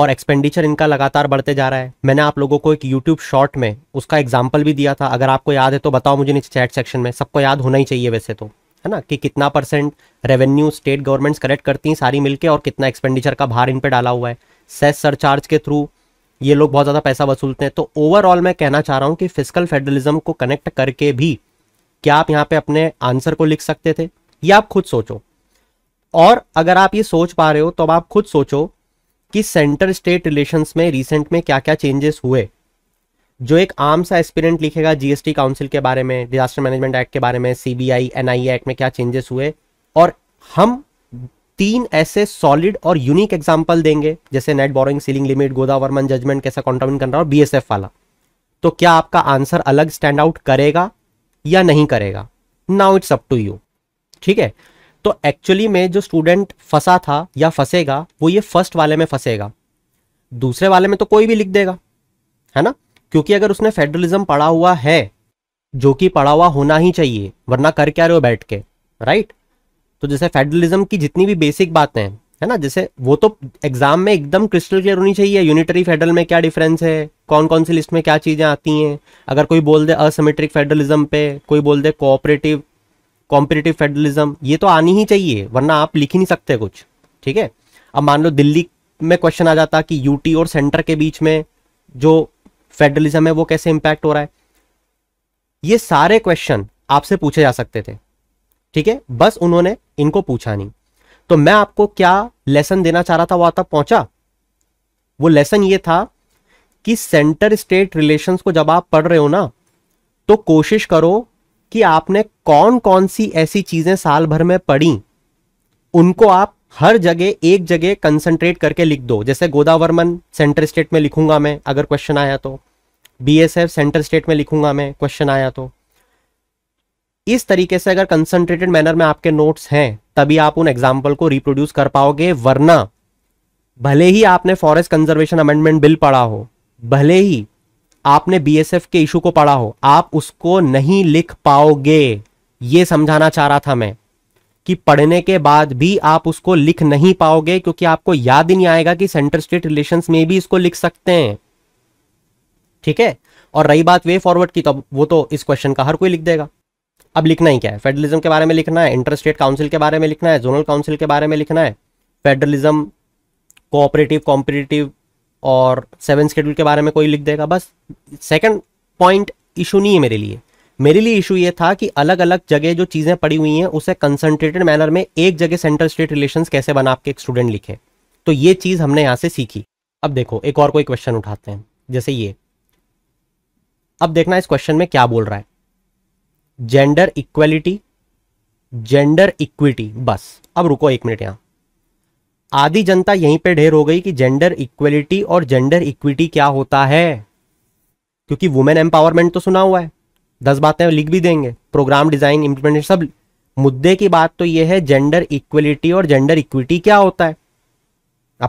और एक्सपेंडिचर इनका लगातार बढ़ते जा रहा है मैंने आप लोगों को एक यूट्यूब शॉर्ट में उसका एग्जाम्पल भी दिया था अगर आपको याद है तो बताओ मुझे नीचे चैट सेक्शन में सबको याद होना ही चाहिए वैसे तो है ना कि कितना percent revenue state governments collect करती हैं सारी मिलके और कितना एक्सपेंडिचर का भार इन पर डाला हुआ है सेस सरचार्ज के थ्रू ये लोग बहुत ज़्यादा पैसा वसूलते हैं तो ओवरऑल मैं कहना चाह रहा हूं कि फिजिकल फेडरलिज्म को कनेक्ट करके भी क्या आप यहाँ पे अपने आंसर को लिख सकते थे ये आप खुद सोचो और अगर आप ये सोच पा रहे हो तो अब आप खुद सोचो कि सेंटर स्टेट रिलेशंस में रिसेंट में क्या क्या चेंजेस हुए जो एक आम सा एक्सपीरियंट लिखेगा जीएसटी काउंसिल के बारे में डिजास्टर मैनेजमेंट एक्ट के बारे में सीबीआई एनआईए एक्ट में क्या चेंजेस हुए और हम तीन ऐसे सॉलिड और यूनिक एग्जाम्पल देंगे जैसे net borrowing ceiling limit Godavarman judgment कैसा कॉन्ट्रामिन कर और बीएसएफ वाला तो क्या आपका आंसर अलग स्टैंड आउट करेगा या नहीं करेगा now it's up to you ठीक है तो एक्चुअली में जो स्टूडेंट फंसा था या फंसेगा वो ये फर्स्ट वाले में फंसेगा दूसरे वाले में तो कोई भी लिख देगा है ना क्योंकि अगर उसने फेडरलिज्म पढ़ा हुआ है जो कि पढ़ा हुआ होना ही चाहिए वरना कर क्या रहे हो बैठ के राइट तो जैसे फेडरलिज्म की जितनी भी बेसिक बातें हैं है ना जैसे वो तो एग्जाम में एकदम क्रिस्टल क्लियर होनी चाहिए यूनिटरी फेडरल में क्या डिफरेंस है कौन कौन सी लिस्ट में क्या चीज़ें आती हैं अगर कोई बोल दे असिमेट्रिक फेडरलिज्म पे कोई बोल दे कोऑपरेटिव कॉम्पिटेटिव फेडरलिज्म ये तो आनी ही चाहिए वरना आप लिख ही नहीं सकते कुछ ठीक है अब मान लो दिल्ली में क्वेश्चन आ जाता कि यूटी और सेंटर के बीच में जो फेडरलिज्म है वो कैसे इंपैक्ट हो रहा है ये सारे क्वेश्चन आपसे पूछे जा सकते थे ठीक है बस उन्होंने इनको पूछा नहीं तो मैं आपको क्या लेसन देना चाह रहा था वो आता पहुंचा वो लेसन ये था कि सेंटर स्टेट रिलेशंस को जब आप पढ़ रहे हो ना तो कोशिश करो कि आपने कौन कौन सी ऐसी चीजें साल भर में पढ़ी उनको आप हर जगह एक जगह कंसंट्रेट करके लिख दो जैसे गोदावर्मन सेंटर स्टेट में लिखूंगा मैं अगर क्वेश्चन आया तो बीएसएफ सेंटर स्टेट में लिखूंगा मैं क्वेश्चन आया तो इस तरीके से अगर कंसंट्रेटेड मैनर में आपके नोट्स हैं तभी आप उन एग्जाम्पल को रिप्रोड्यूस कर पाओगे वरना भले ही आपने फॉरेस्ट कंजर्वेशन अमेंडमेंट बिल पढ़ा हो भले ही आपने बीएसएफ के इशू को पढ़ा हो आप उसको नहीं लिख पाओगे ये समझाना चाह रहा था मैं कि पढ़ने के बाद भी आप उसको लिख नहीं पाओगे क्योंकि आपको याद ही नहीं आएगा कि सेंटर स्टेट रिलेशंस में भी इसको लिख सकते हैं ठीक है और रही बात वे फॉरवर्ड की तो वो तो इस क्वेश्चन का हर कोई लिख देगा अब लिखना ही क्या है फेडरलिज्म के बारे में लिखना है इंटर स्टेट काउंसिल के बारे में लिखना है जोनल काउंसिल के बारे में लिखना है फेडरलिज्म कोऑपरेटिव कॉम्पिटेटिव और सेवन स्केड्यूल के बारे में कोई लिख देगा बस सेकंड पॉइंट इशू नहीं है मेरे लिए मेरे लिए इशू ये था कि अलग अलग जगह जो चीज़ें पड़ी हुई हैं उसे कंसनट्रेटेड मैनर में एक जगह सेंट्रल स्टेट रिलेशंस कैसे बना आपके एक स्टूडेंट लिखे तो ये चीज़ हमने यहाँ से सीखी अब देखो एक और कोई क्वेश्चन उठाते हैं जैसे ये अब देखना इस क्वेश्चन में क्या बोल रहा है जेंडर इक्वेलिटी जेंडर इक्विटी बस अब रुको एक मिनट यहां आधी जनता यहीं पे ढेर हो गई कि जेंडर इक्वेलिटी और जेंडर इक्विटी क्या होता है क्योंकि वुमेन एम्पावरमेंट तो सुना हुआ है दस बातें लिख भी देंगे प्रोग्राम डिजाइन इंप्लीमेंटेशन सब मुद्दे की बात तो यह है जेंडर इक्वेलिटी और जेंडर इक्विटी क्या होता है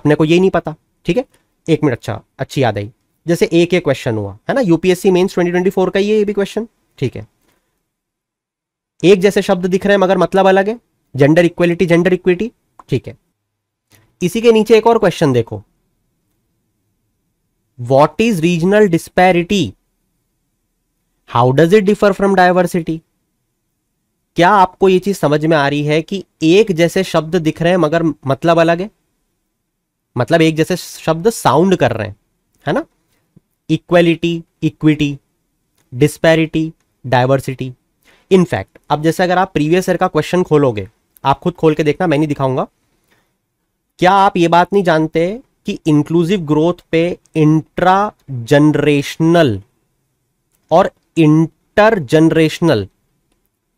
अपने को ये नहीं पता ठीक है एक मिनट अच्छा अच्छी याद आई जैसे एक एक क्वेश्चन हुआ है ना यूपीएससी मेंस 2024 का ये भी क्वेश्चन ठीक है एक जैसे शब्द दिख रहे हैं मगर मतलब अलग है जेंडर इक्वेलिटी जेंडर इक्विटी ठीक है इसी के नीचे एक और क्वेश्चन देखो what is regional disparity how does it differ from diversity क्या आपको यह चीज समझ में आ रही है कि एक जैसे शब्द दिख रहे हैं मगर मतलब अलग है मतलब एक जैसे शब्द साउंड कर रहे हैं है ना equality equity disparity diversity in fact अब जैसे अगर आप प्रीवियस ईयर का क्वेश्चन खोलोगे आप खुद खोल के देखना मैं नहीं दिखाऊंगा क्या आप ये बात नहीं जानते कि इंक्लूसिव ग्रोथ पे इंट्रा जनरेशनल और इंटर जनरेशनल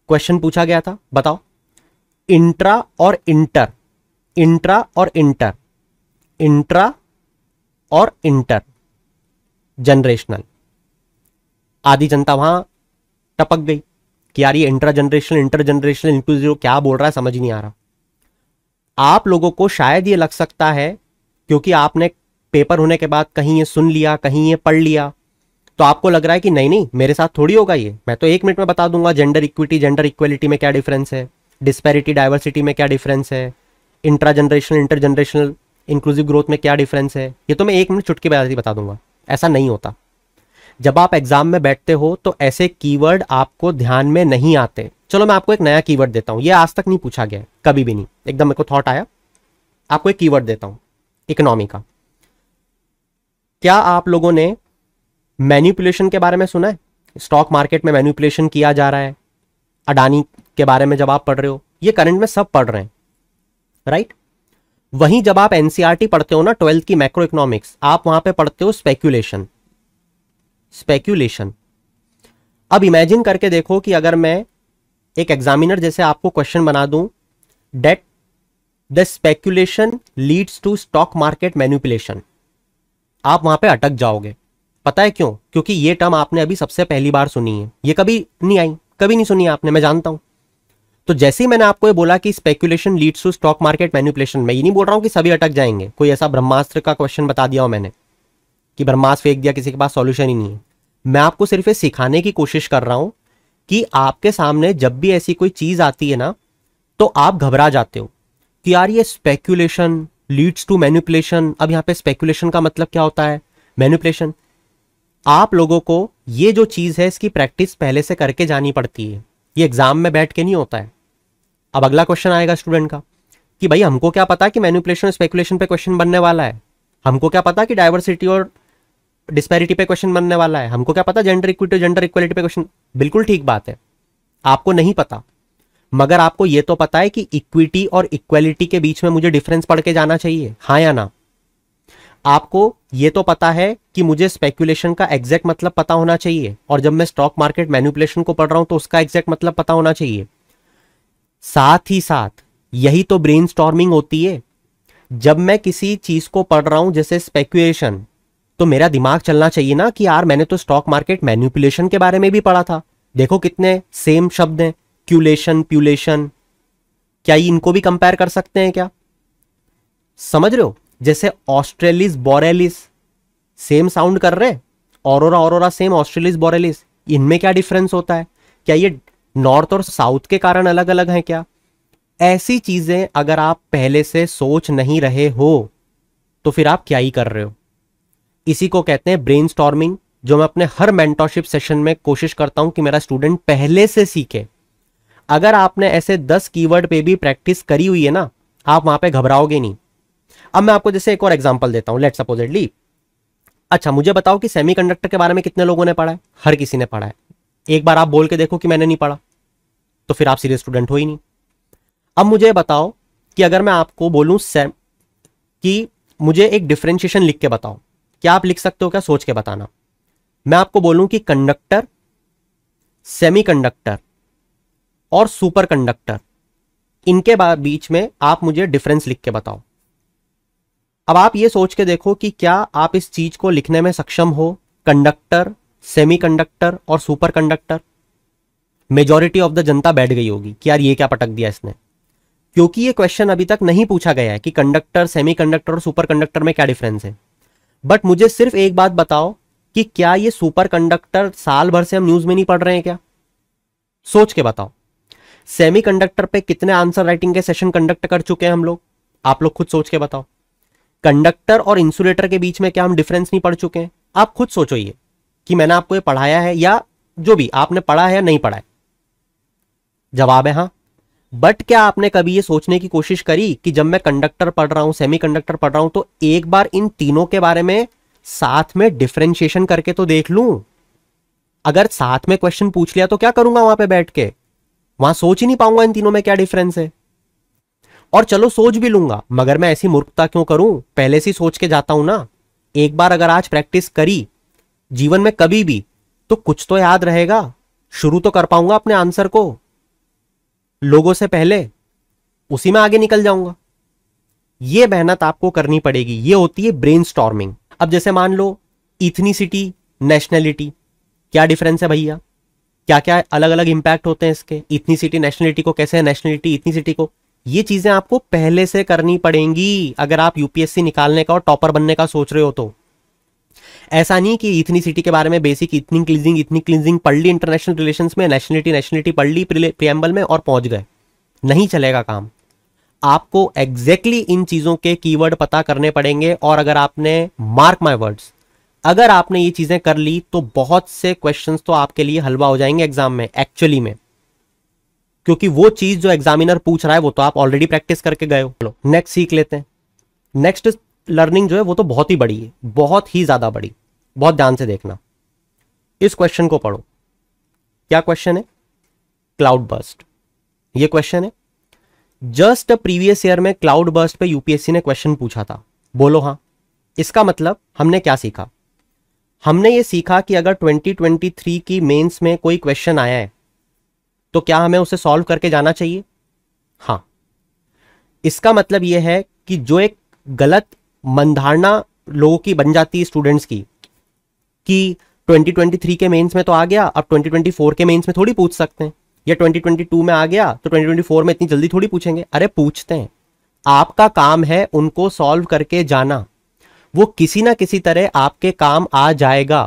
क्वेश्चन पूछा गया था बताओ इंट्रा और इंटर इंट्रा और इंटर इंट्रा और इंटर जनरेशनल आदि जनता वहां टपक गई कि यार ये intergenerational intergenerational inclusive क्या बोल रहा है समझ नहीं आ रहा आप लोगों को शायद ये लग सकता है क्योंकि आपने पेपर होने के बाद कहीं ये सुन लिया कहीं ये पढ़ लिया तो आपको लग रहा है कि नहीं नहीं मेरे साथ थोड़ी होगा ये मैं तो एक मिनट में बता दूंगा जेंडर इक्विटी जेंडर इक्वलिटी में क्या डिफरेंस है डिस्पैरिटी डाइवर्सिटी में क्या डिफरेंस है intragenerational intergenerational inclusive growth में क्या डिफरेंस है ये तो मैं एक मिनट चुटकी बजा बता दूंगा ऐसा नहीं होता जब आप एग्जाम में बैठते हो तो ऐसे कीवर्ड आपको ध्यान में नहीं आते चलो मैं आपको एक नया कीवर्ड देता हूं ये आज तक नहीं पूछा गया कभी भी नहीं एकदम मेरे को थॉट आया आपको एक कीवर्ड देता हूं इकोनॉमी का क्या आप लोगों ने मैन्यूपुलेशन के बारे में सुना है स्टॉक मार्केट में मैन्यूपुलेशन किया जा रहा है अडानी के बारे में जब आप पढ़ रहे हो ये करंट में सब पढ़ रहे हैं राइट वहीं जब आप एनसीआरटी e पढ़ते हो ना ट्वेल्थ की मैक्रो इकोनॉमिक्स आप वहां पे पढ़ते हो स्पेक्यूलेशन स्पेक्यूलेशन अब इमेजिन करके देखो कि अगर मैं एक एग्जामिनर जैसे आपको क्वेश्चन बना दूं that the speculation leads to stock market manipulation आप वहां पे अटक जाओगे पता है क्यों क्योंकि ये टर्म आपने अभी सबसे पहली बार सुनी है ये कभी नहीं आई कभी नहीं सुनी आपने मैं जानता हूं तो जैसे ही मैंने आपको ये बोला कि speculation leads to stock market manipulation मैं ये नहीं बोल रहा हूं कि सभी अटक जाएंगे कोई ऐसा ब्रह्मास्त्र का क्वेश्चन बता दिया हो मैंने कि ब्रह्मास फेंक दिया किसी के पास सॉल्यूशन ही नहीं है मैं आपको सिर्फ ये सिखाने की कोशिश कर रहा हूं कि आपके सामने जब भी ऐसी कोई चीज़ आती है ना तो आप घबरा जाते हो कि यार ये स्पेकुलेशन लीड्स टू मैन्युपुलेशन अब यहां पे स्पेकुलेशन का मतलब क्या होता है मैन्युपुलेशन आप लोगों को ये जो चीज़ है इसकी प्रैक्टिस पहले से करके जानी पड़ती है ये एग्ज़ाम में बैठ के नहीं होता है अब अगला क्वेश्चन आएगा स्टूडेंट का कि भाई हमको क्या पता कि मैन्युपुलेशन स्पेकुलेशन पे क्वेश्चन बनने वाला है हमको क्या पता कि डाइवर्सिटी और डिस्पैरिटी पे क्वेश्चन बनने वाला है हमको क्या पता जेंडर इक्विटी जेंडर इक्वलिटी पे क्वेश्चन बिल्कुल ठीक बात है आपको नहीं पता मगर आपको यह तो पता है कि इक्विटी और इक्वलिटी के बीच में मुझे डिफरेंस पढ़ के जाना चाहिए हाँ या ना आपको यह तो पता है कि मुझे स्पेकुलेशन का एग्जैक्ट मतलब पता होना चाहिए और जब मैं स्टॉक मार्केट मैन्युपुलेशन को पढ़ रहा हूं तो उसका एग्जैक्ट मतलब पता होना चाहिए साथ ही साथ यही तो ब्रेन होती है जब मैं किसी चीज को पढ़ रहा हूं जैसे स्पेक्यूएशन तो मेरा दिमाग चलना चाहिए ना कि यार मैंने तो स्टॉक मार्केट मैन्युपुलेशन के बारे में भी पढ़ा था देखो कितने सेम शब्द हैं क्यूलेशन प्यूलेशन क्या इनको भी कंपेयर कर सकते हैं क्या समझ रहे हो जैसे ऑस्ट्रेलिस बोरेलिस सेम साउंड कर रहे aurora aurora same australis borealis इनमें क्या डिफरेंस होता है क्या ये नॉर्थ और साउथ के कारण अलग अलग हैं क्या ऐसी चीजें अगर आप पहले से सोच नहीं रहे हो तो फिर आप क्या ही कर रहे हो इसी को कहते हैं ब्रेन जो मैं अपने हर मेंटोरशिप सेशन में कोशिश करता हूं कि मेरा स्टूडेंट पहले से सीखे अगर आपने ऐसे दस कीवर्ड पे भी प्रैक्टिस करी हुई है ना आप वहां पे घबराओगे नहीं अब मैं आपको जैसे एक और एग्जांपल देता हूं लेट सपोजेडली अच्छा मुझे बताओ कि सेमीकंडक्टर के बारे में कितने लोगों ने पढ़ा है हर किसी ने पढ़ा है एक बार आप बोल के देखो कि मैंने नहीं पढ़ा तो फिर आप सीरियस स्टूडेंट हो ही नहीं अब मुझे बताओ कि अगर मैं आपको बोलूं कि मुझे एक डिफ्रेंशिएशन लिख के बताओ क्या आप लिख सकते हो क्या सोच के बताना मैं आपको बोलूं कि कंडक्टर सेमीकंडक्टर और सुपर कंडक्टर इनके बीच में आप मुझे डिफरेंस लिख के बताओ अब आप ये सोच के देखो कि क्या आप इस चीज को लिखने में सक्षम हो कंडक्टर सेमीकंडक्टर और superconductor majority of the जनता बैठ गई होगी कि यार ये क्या पटक दिया इसने क्योंकि ये क्वेश्चन अभी तक नहीं पूछा गया है कि कंडक्टर सेमीकंडक्टर और सुपर कंडक्टर में क्या डिफरेंस है बट मुझे सिर्फ एक बात बताओ कि क्या ये सुपर कंडक्टर साल भर से हम न्यूज में नहीं पढ़ रहे हैं क्या सोच के बताओ सेमी कंडक्टर पर कितने आंसर राइटिंग के सेशन कंडक्ट कर चुके हैं हम लोग आप लोग खुद सोच के बताओ कंडक्टर और इंसुलेटर के बीच में क्या हम डिफरेंस नहीं पढ़ चुके हैं आप खुद सोचो ये कि मैंने आपको ये पढ़ाया है या जो भी आपने पढ़ा है या नहीं पढ़ा है जवाब है हाँ बट क्या आपने कभी ये सोचने की कोशिश करी कि जब मैं कंडक्टर पढ़ रहा हूं सेमी कंडक्टर पढ़ रहा हूं तो एक बार इन तीनों के बारे में साथ में डिफ्रेंशिएशन करके तो देख लू अगर साथ में क्वेश्चन पूछ लिया तो क्या करूंगा वहां पे बैठ के वहां सोच ही नहीं पाऊंगा इन तीनों में क्या डिफरेंस है और चलो सोच भी लूंगा मगर मैं ऐसी मूर्खता क्यों करूं पहले से सोच के जाता हूं ना एक बार अगर आज प्रैक्टिस करी जीवन में कभी भी तो कुछ तो याद रहेगा शुरू तो कर पाऊंगा अपने आंसर को लोगों से पहले उसी में आगे निकल जाऊंगा यह मेहनत आपको करनी पड़ेगी ये होती है ब्रेन अब जैसे मान लो इथनीसिटी नेशनलिटी क्या डिफरेंस है भैया क्या क्या अलग अलग इंपैक्ट होते हैं इसके सिटी नेशनलिटी को कैसे है नेशनलिटी सिटी को ये चीजें आपको पहले से करनी पड़ेंगी अगर आप यूपीएससी निकालने का और टॉपर बनने का सोच रहे हो तो ऐसा नहीं कि सिटी के बारे में बेसिक इतनी क्लिजिंग इतनी क्लिजिंग पढ़ ली इंटरनेशनल रिलेशन में नेशनलिटी नेशनलिटी पढ़ ली प्रियम्बल में और पहुंच गए नहीं चलेगा काम आपको एग्जैक्टली exactly इन चीज़ों के कीवर्ड पता करने पड़ेंगे और अगर आपने मार्क माई वर्ड्स अगर आपने ये चीज़ें कर ली तो बहुत से क्वेश्चंस तो आपके लिए हलवा हो जाएंगे एग्जाम में एक्चुअली में क्योंकि वो चीज़ जो एग्जामिनर पूछ रहा है वो तो आप ऑलरेडी प्रैक्टिस करके गए हो नेक्स्ट सीख लेते हैं नेक्स्ट लर्निंग जो है वो तो बहुत ही बड़ी है बहुत ही ज़्यादा बड़ी बहुत ध्यान से देखना इस क्वेश्चन को पढ़ो क्या क्वेश्चन है क्लाउड बस्ट ये क्वेश्चन है जस्ट प्रीवियस ईयर में क्लाउड बस्ट पे यूपीएससी ने क्वेश्चन पूछा था बोलो हां इसका मतलब हमने क्या सीखा हमने ये सीखा कि अगर 2023 की मेंस में कोई क्वेश्चन आया है तो क्या हमें उसे सॉल्व करके जाना चाहिए हां इसका मतलब यह है कि जो एक गलत मनधारणा लोगों की बन जाती है स्टूडेंट्स की कि 2023 के मेंस में तो आ गया अब 2024 के मेंस में थोड़ी पूछ सकते हैं या 2022 में आ गया तो 2024 में इतनी जल्दी थोड़ी पूछेंगे अरे पूछते हैं आपका काम है उनको सॉल्व करके जाना वो किसी ना किसी तरह आपके काम आ जाएगा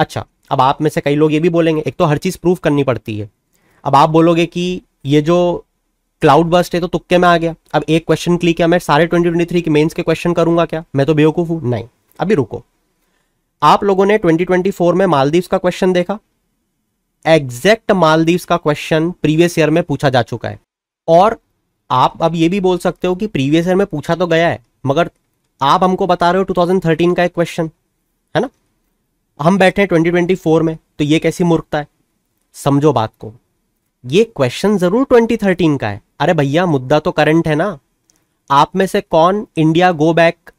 अच्छा अब आप में से कई लोग ये भी बोलेंगे एक तो हर चीज़ प्रूफ करनी पड़ती है अब आप बोलोगे कि ये जो क्लाउड बस्ट है तो तुक्के में आ गया अब एक क्वेश्चन क्लिक किया मैं सारे ट्वेंटी ट्वेंटी थ्री के मेन्स के क्वेश्चन करूंगा क्या मैं तो बेवकूफ हूं नहीं अभी रुको आप लोगों ने ट्वेंटी ट्वेंटी फोर में मालदीव्स का क्वेश्चन देखा एग्जैक्ट मालदीव्स का क्वेश्चन प्रीवियस ईयर में पूछा जा चुका है और आप अब ये भी बोल सकते हो कि प्रीवियस ईयर में पूछा तो गया है मगर आप हमको बता रहे हो 2013 का एक क्वेश्चन है ना हम बैठे हैं 2024 में तो ये कैसी मूर्खता है समझो बात को ये क्वेश्चन जरूर 2013 का है अरे भैया मुद्दा तो करंट है ना आप में से कौन इंडिया गो बैक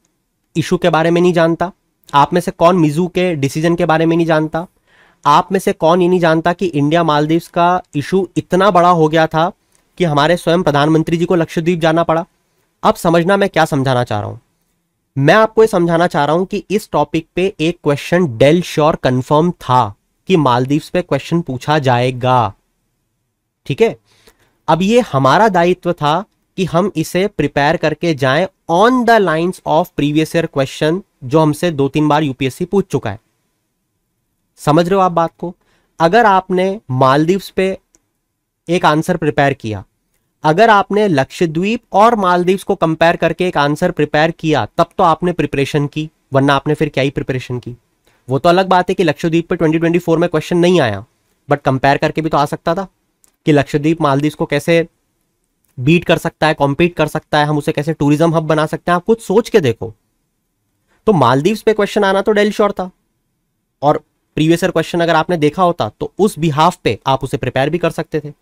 इशू के बारे में नहीं जानता आप में से कौन मिजू के डिसीजन के बारे में नहीं जानता आप में से कौन ये नहीं जानता कि इंडिया मालदीव्स का इशू इतना बड़ा हो गया था कि हमारे स्वयं प्रधानमंत्री जी को लक्षद्वीप जाना पड़ा अब समझना मैं क्या समझाना चाह रहा हूँ मैं आपको ये समझाना चाह रहा हूं कि इस टॉपिक पे एक क्वेश्चन डेल श्योर कंफर्म था कि मालदीव्स पे क्वेश्चन पूछा जाएगा ठीक है अब ये हमारा दायित्व था कि हम इसे प्रिपेयर करके जाएं on the lines of previous year question जो हमसे दो तीन बार यूपीएससी पूछ चुका है समझ रहे हो आप बात को अगर आपने मालदीव्स पे एक आंसर प्रिपेयर किया अगर आपने लक्षद्वीप और मालदीव्स को कंपेयर करके एक आंसर प्रिपेयर किया तब तो आपने प्रिपरेशन की वरना आपने फिर क्या ही प्रिपरेशन की वो तो अलग बात है कि लक्षद्वीप पे 2024 में क्वेश्चन नहीं आया बट कंपेयर करके भी तो आ सकता था कि लक्षद्वीप मालदीव को कैसे बीट कर सकता है कॉम्पीट कर सकता है हम उसे कैसे टूरिज्म हब बना सकते हैं आप कुछ सोच के देखो तो मालदीव्स पे क्वेश्चन आना तो डेल श्योर था और प्रीवियस ईयर क्वेश्चन अगर आपने देखा होता तो उस बिहाफ पे आप उसे प्रिपेयर भी कर सकते थे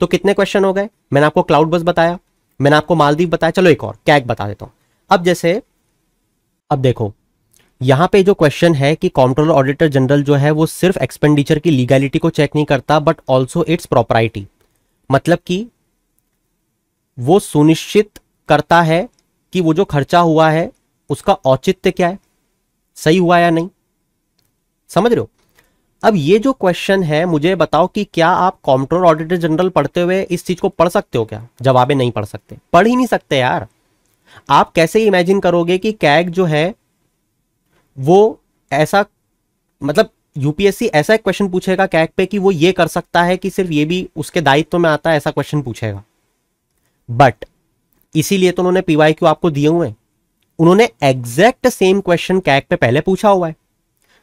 तो कितने क्वेश्चन हो गए मैंने आपको क्लाउड बस बताया मैंने आपको मालदीव बताया चलो एक और कैक बता देता हूं अब जैसे अब देखो यहाँ पे जो क्वेश्चन है कि कॉम्प्ट्रोलर ऑडिटर जनरल जो है वो सिर्फ एक्सपेंडिचर की लीगैलिटी को चेक नहीं करता बट ऑल्सो इट्स प्रॉपराइटी मतलब कि वो सुनिश्चित करता है कि वो जो खर्चा हुआ है उसका औचित्य क्या है सही हुआ या नहीं समझ रहे हो अब ये जो क्वेश्चन है मुझे बताओ कि क्या आप कॉम्प्ट्रोल ऑडिटर जनरल पढ़ते हुए इस चीज को पढ़ सकते हो क्या जवाबे नहीं पढ़ सकते पढ़ ही नहीं सकते यार आप कैसे इमेजिन करोगे कि कैग जो है वो ऐसा मतलब यूपीएससी ऐसा एक क्वेश्चन पूछेगा कैक पे कि वो ये कर सकता है कि सिर्फ ये भी उसके दायित्व में आता है ऐसा क्वेश्चन पूछेगा बट इसीलिए तो उन्होंने पीवाई क्यू आपको दिए हुए हैं उन्होंने एग्जैक्ट सेम क्वेश्चन कैक पे पहले पूछा हुआ है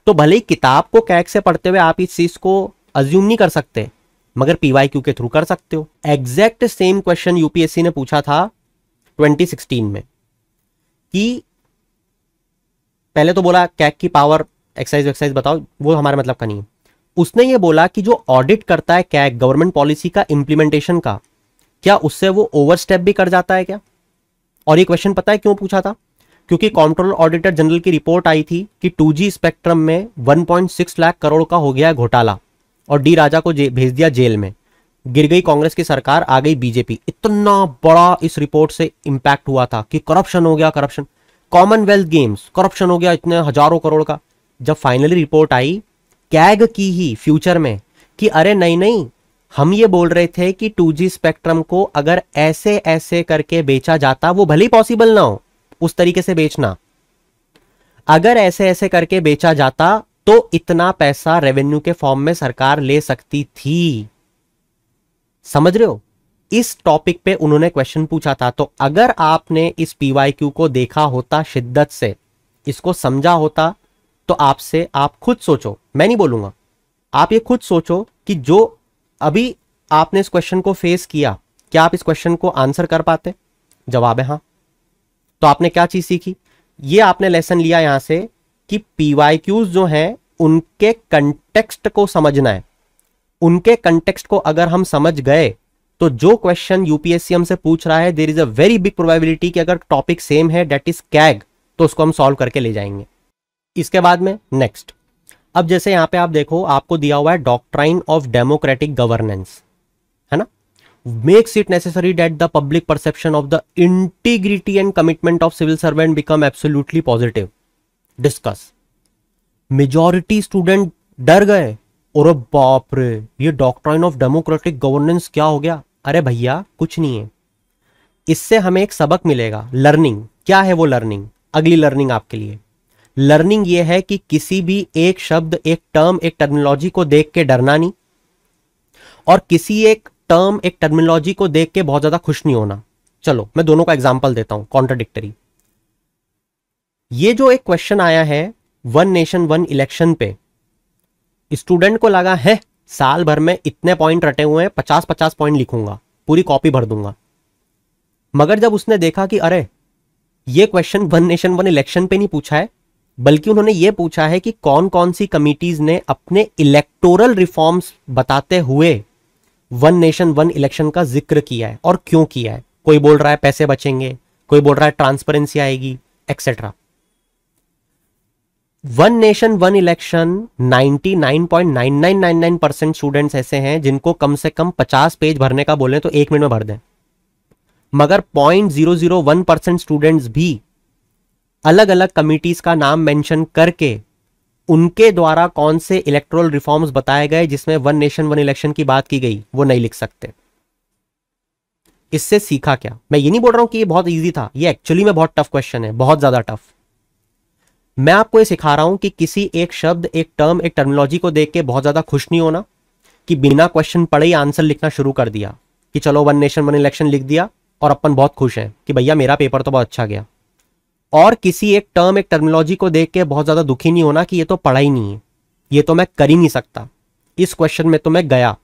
तो भले ही किताब को कैक से पढ़ते हुए आप इस चीज को अज्यूम नहीं कर सकते मगर पीवाई क्यू के थ्रू कर सकते हो एग्जैक्ट सेम क्वेश्चन यूपीएससी ने पूछा था 2016 में कि पहले तो बोला कैक की पावर एक्साइज एक्साइज बताओ वो हमारे मतलब का नहीं है उसने ये बोला कि जो ऑडिट करता है कैक गवर्नमेंट पॉलिसी का इंप्लीमेंटेशन का क्या उससे वो ओवरस्टेप भी कर जाता है क्या और ये क्वेश्चन पता है क्यों पूछा था क्योंकि कंट्रोल ऑडिटर जनरल की रिपोर्ट आई थी कि 2G स्पेक्ट्रम में 1.6 लाख करोड़ का हो गया घोटाला और डी राजा को भेज दिया जेल में गिर गई कांग्रेस की सरकार आ गई बीजेपी इतना बड़ा इस रिपोर्ट से इम्पैक्ट हुआ था कि करप्शन हो गया करप्शन कॉमनवेल्थ गेम्स करप्शन हो गया इतने हजारों करोड़ का जब फाइनली रिपोर्ट आई कैग की ही फ्यूचर में कि अरे नहीं नहीं हम ये बोल रहे थे कि 2G स्पेक्ट्रम को अगर ऐसे ऐसे करके बेचा जाता वो भले ही पॉसिबल ना हो उस तरीके से बेचना अगर ऐसे ऐसे करके बेचा जाता तो इतना पैसा रेवेन्यू के फॉर्म में सरकार ले सकती थी समझ रहे हो इस टॉपिक पे उन्होंने क्वेश्चन पूछा था तो अगर आपने इस पीवाईक्यू को देखा होता शिद्दत से इसको समझा होता तो आपसे आप खुद सोचो मैं नहीं बोलूंगा आप ये खुद सोचो कि जो अभी आपने इस क्वेश्चन को फेस किया क्या आप इस क्वेश्चन को आंसर कर पाते जवाब है हाँ तो आपने क्या चीज सीखी ये आपने लेसन लिया यहां से कि पीवाईक्यूज जो हैं उनके कंटेक्स्ट को समझना है उनके कंटेक्स्ट को अगर हम समझ गए तो जो क्वेश्चन यूपीएससी हमसे पूछ रहा है there is a very big probability कि अगर टॉपिक सेम है डेट इज कैग तो उसको हम सॉल्व करके ले जाएंगे इसके बाद में नेक्स्ट अब जैसे यहां पे आप देखो आपको दिया हुआ है डॉक्ट्राइन ऑफ डेमोक्रेटिक गवर्नेंस है ना makes it necessary that the public perception of the integrity and commitment of civil servant become absolutely positive discuss majority student डर गए और बाप रे ये डॉक्ट्राइन ऑफ डेमोक्रेटिक गवर्नेंस क्या हो गया अरे भैया कुछ नहीं है इससे हमें एक सबक मिलेगा लर्निंग क्या है वो लर्निंग अगली लर्निंग आपके लिए लर्निंग ये है कि किसी भी एक शब्द एक टर्म एक टर्मिनोलॉजी को देख के डरना नहीं और किसी एक टर्म एक टर्मिनोलॉजी को देख के बहुत ज्यादा खुश नहीं होना चलो मैं दोनों का एग्जाम्पल देता हूं कॉन्ट्राडिक्टरी ये जो एक क्वेश्चन आया है वन नेशन वन इलेक्शन पे स्टूडेंट को लगा है साल भर में इतने पॉइंट रटे हुए हैं पचास पचास पॉइंट लिखूंगा पूरी कॉपी भर दूंगा मगर जब उसने देखा कि अरे ये question one nation one election पे नहीं पूछा है बल्कि उन्होंने ये पूछा है कि कौन कौन सी कमिटीज ने अपने इलेक्टोरल रिफॉर्म्स बताते हुए वन नेशन वन इलेक्शन का जिक्र किया है और क्यों किया है कोई बोल रहा है पैसे बचेंगे कोई बोल रहा है ट्रांसपेरेंसी आएगी etcetera one nation one election 99.9999 percent students ऐसे हैं जिनको कम से कम 50 पेज भरने का बोले तो एक मिनट में भर दें मगर 0.001 परसेंट स्टूडेंट्स भी अलग अलग कमिटीज का नाम मेंशन करके उनके द्वारा कौन से इलेक्ट्रोल रिफॉर्म्स बताए गए जिसमें वन नेशन वन इलेक्शन की बात की गई वो नहीं लिख सकते इससे सीखा क्या मैं ये नहीं बोल रहा हूं कि ये बहुत ईजी था ये एक्चुअली में बहुत टफ क्वेश्चन है बहुत ज्यादा टफ मैं आपको ये सिखा रहा हूं कि किसी एक शब्द एक टर्म एक टर्मिनोलॉजी को देख के बहुत ज्यादा खुश नहीं होना कि बिना क्वेश्चन पढ़े ही आंसर लिखना शुरू कर दिया कि चलो वन नेशन वन इलेक्शन लिख दिया और अपन बहुत खुश हैं कि भैया मेरा पेपर तो बहुत अच्छा गया और किसी एक टर्म एक टर्मिनोलॉजी को देख के बहुत ज्यादा दुखी नहीं होना कि ये तो पढ़ा ही नहीं है ये तो मैं कर ही नहीं सकता इस क्वेश्चन में तो मैं गया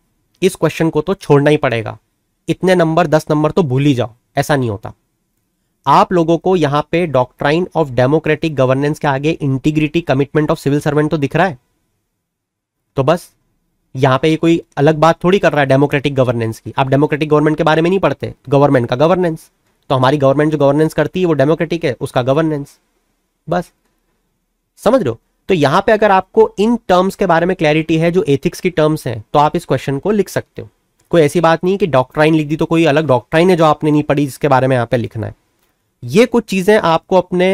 इस क्वेश्चन को तो छोड़ना ही पड़ेगा इतने नंबर दस नंबर तो भूल ही जाओ ऐसा नहीं होता आप लोगों को यहां पे डॉक्ट्राइन ऑफ डेमोक्रेटिक गवर्नेंस के आगे integrity commitment of civil servant तो दिख रहा है तो बस यहां पे ये कोई अलग बात थोड़ी कर रहा है डेमोक्रेटिक गवर्नेंस की आप डेमोक्रेटिक गवर्नमेंट के बारे में नहीं पढ़ते गवर्नमेंट का गवर्नेंस तो हमारी गवर्नमेंट जो गवर्नेंस करती है वो डेमोक्रेटिक है उसका गवर्नेंस बस समझ लो तो यहां पे अगर आपको इन टर्म्स के बारे में क्लैरिटी है जो एथिक्स की टर्म्स हैं तो आप इस क्वेश्चन को लिख सकते हो कोई ऐसी बात नहीं कि डॉक्ट्राइन लिख दी तो कोई अलग डॉक्ट्राइन है जो आपने नहीं पढ़ी जिसके बारे में यहां पे लिखना है ये कुछ चीज़ें आपको अपने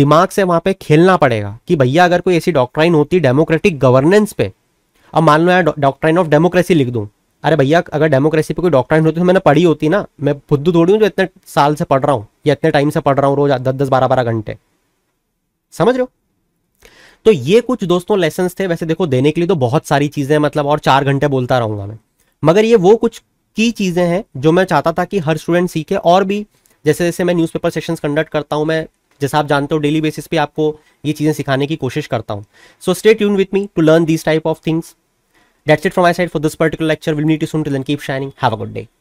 दिमाग से वहां पे खेलना पड़ेगा कि भैया अगर कोई ऐसी डॉक्ट्राइन होती डेमोक्रेटिक गवर्नेंस पे अब मान लो मैं डॉक्ट्राइन ऑफ डेमोक्रेसी लिख दूं अरे भैया अगर डेमोक्रेसी पे कोई डॉक्ट्राइन होती तो मैंने पढ़ी होती ना मैं बुद्धू थोड़ी हूँ जो इतने साल से पढ़ रहा हूँ या इतने टाइम से पढ़ रहा हूँ रोज दस दस बारह बारह घंटे समझ रहे हो तो ये कुछ दोस्तों लेसन थे वैसे देखो देने के लिए तो बहुत सारी चीज़ें मतलब और चार घंटे बोलता रहूंगा मैं मगर ये वो कुछ की चीज़ें हैं जो मैं चाहता था कि हर स्टूडेंट सीखे और भी जैसे जैसे मैं न्यूज़पेपर सेशंस कंडक्ट करता हूँ मैं जैसे आप जानते हो डेली बेसिस पे आपको ये चीज़ें सिखाने की कोशिश करता हूँ so stay tune with me to learn this type of things that's it from my side for this particular lecture will need to soon to then keep shining have a good day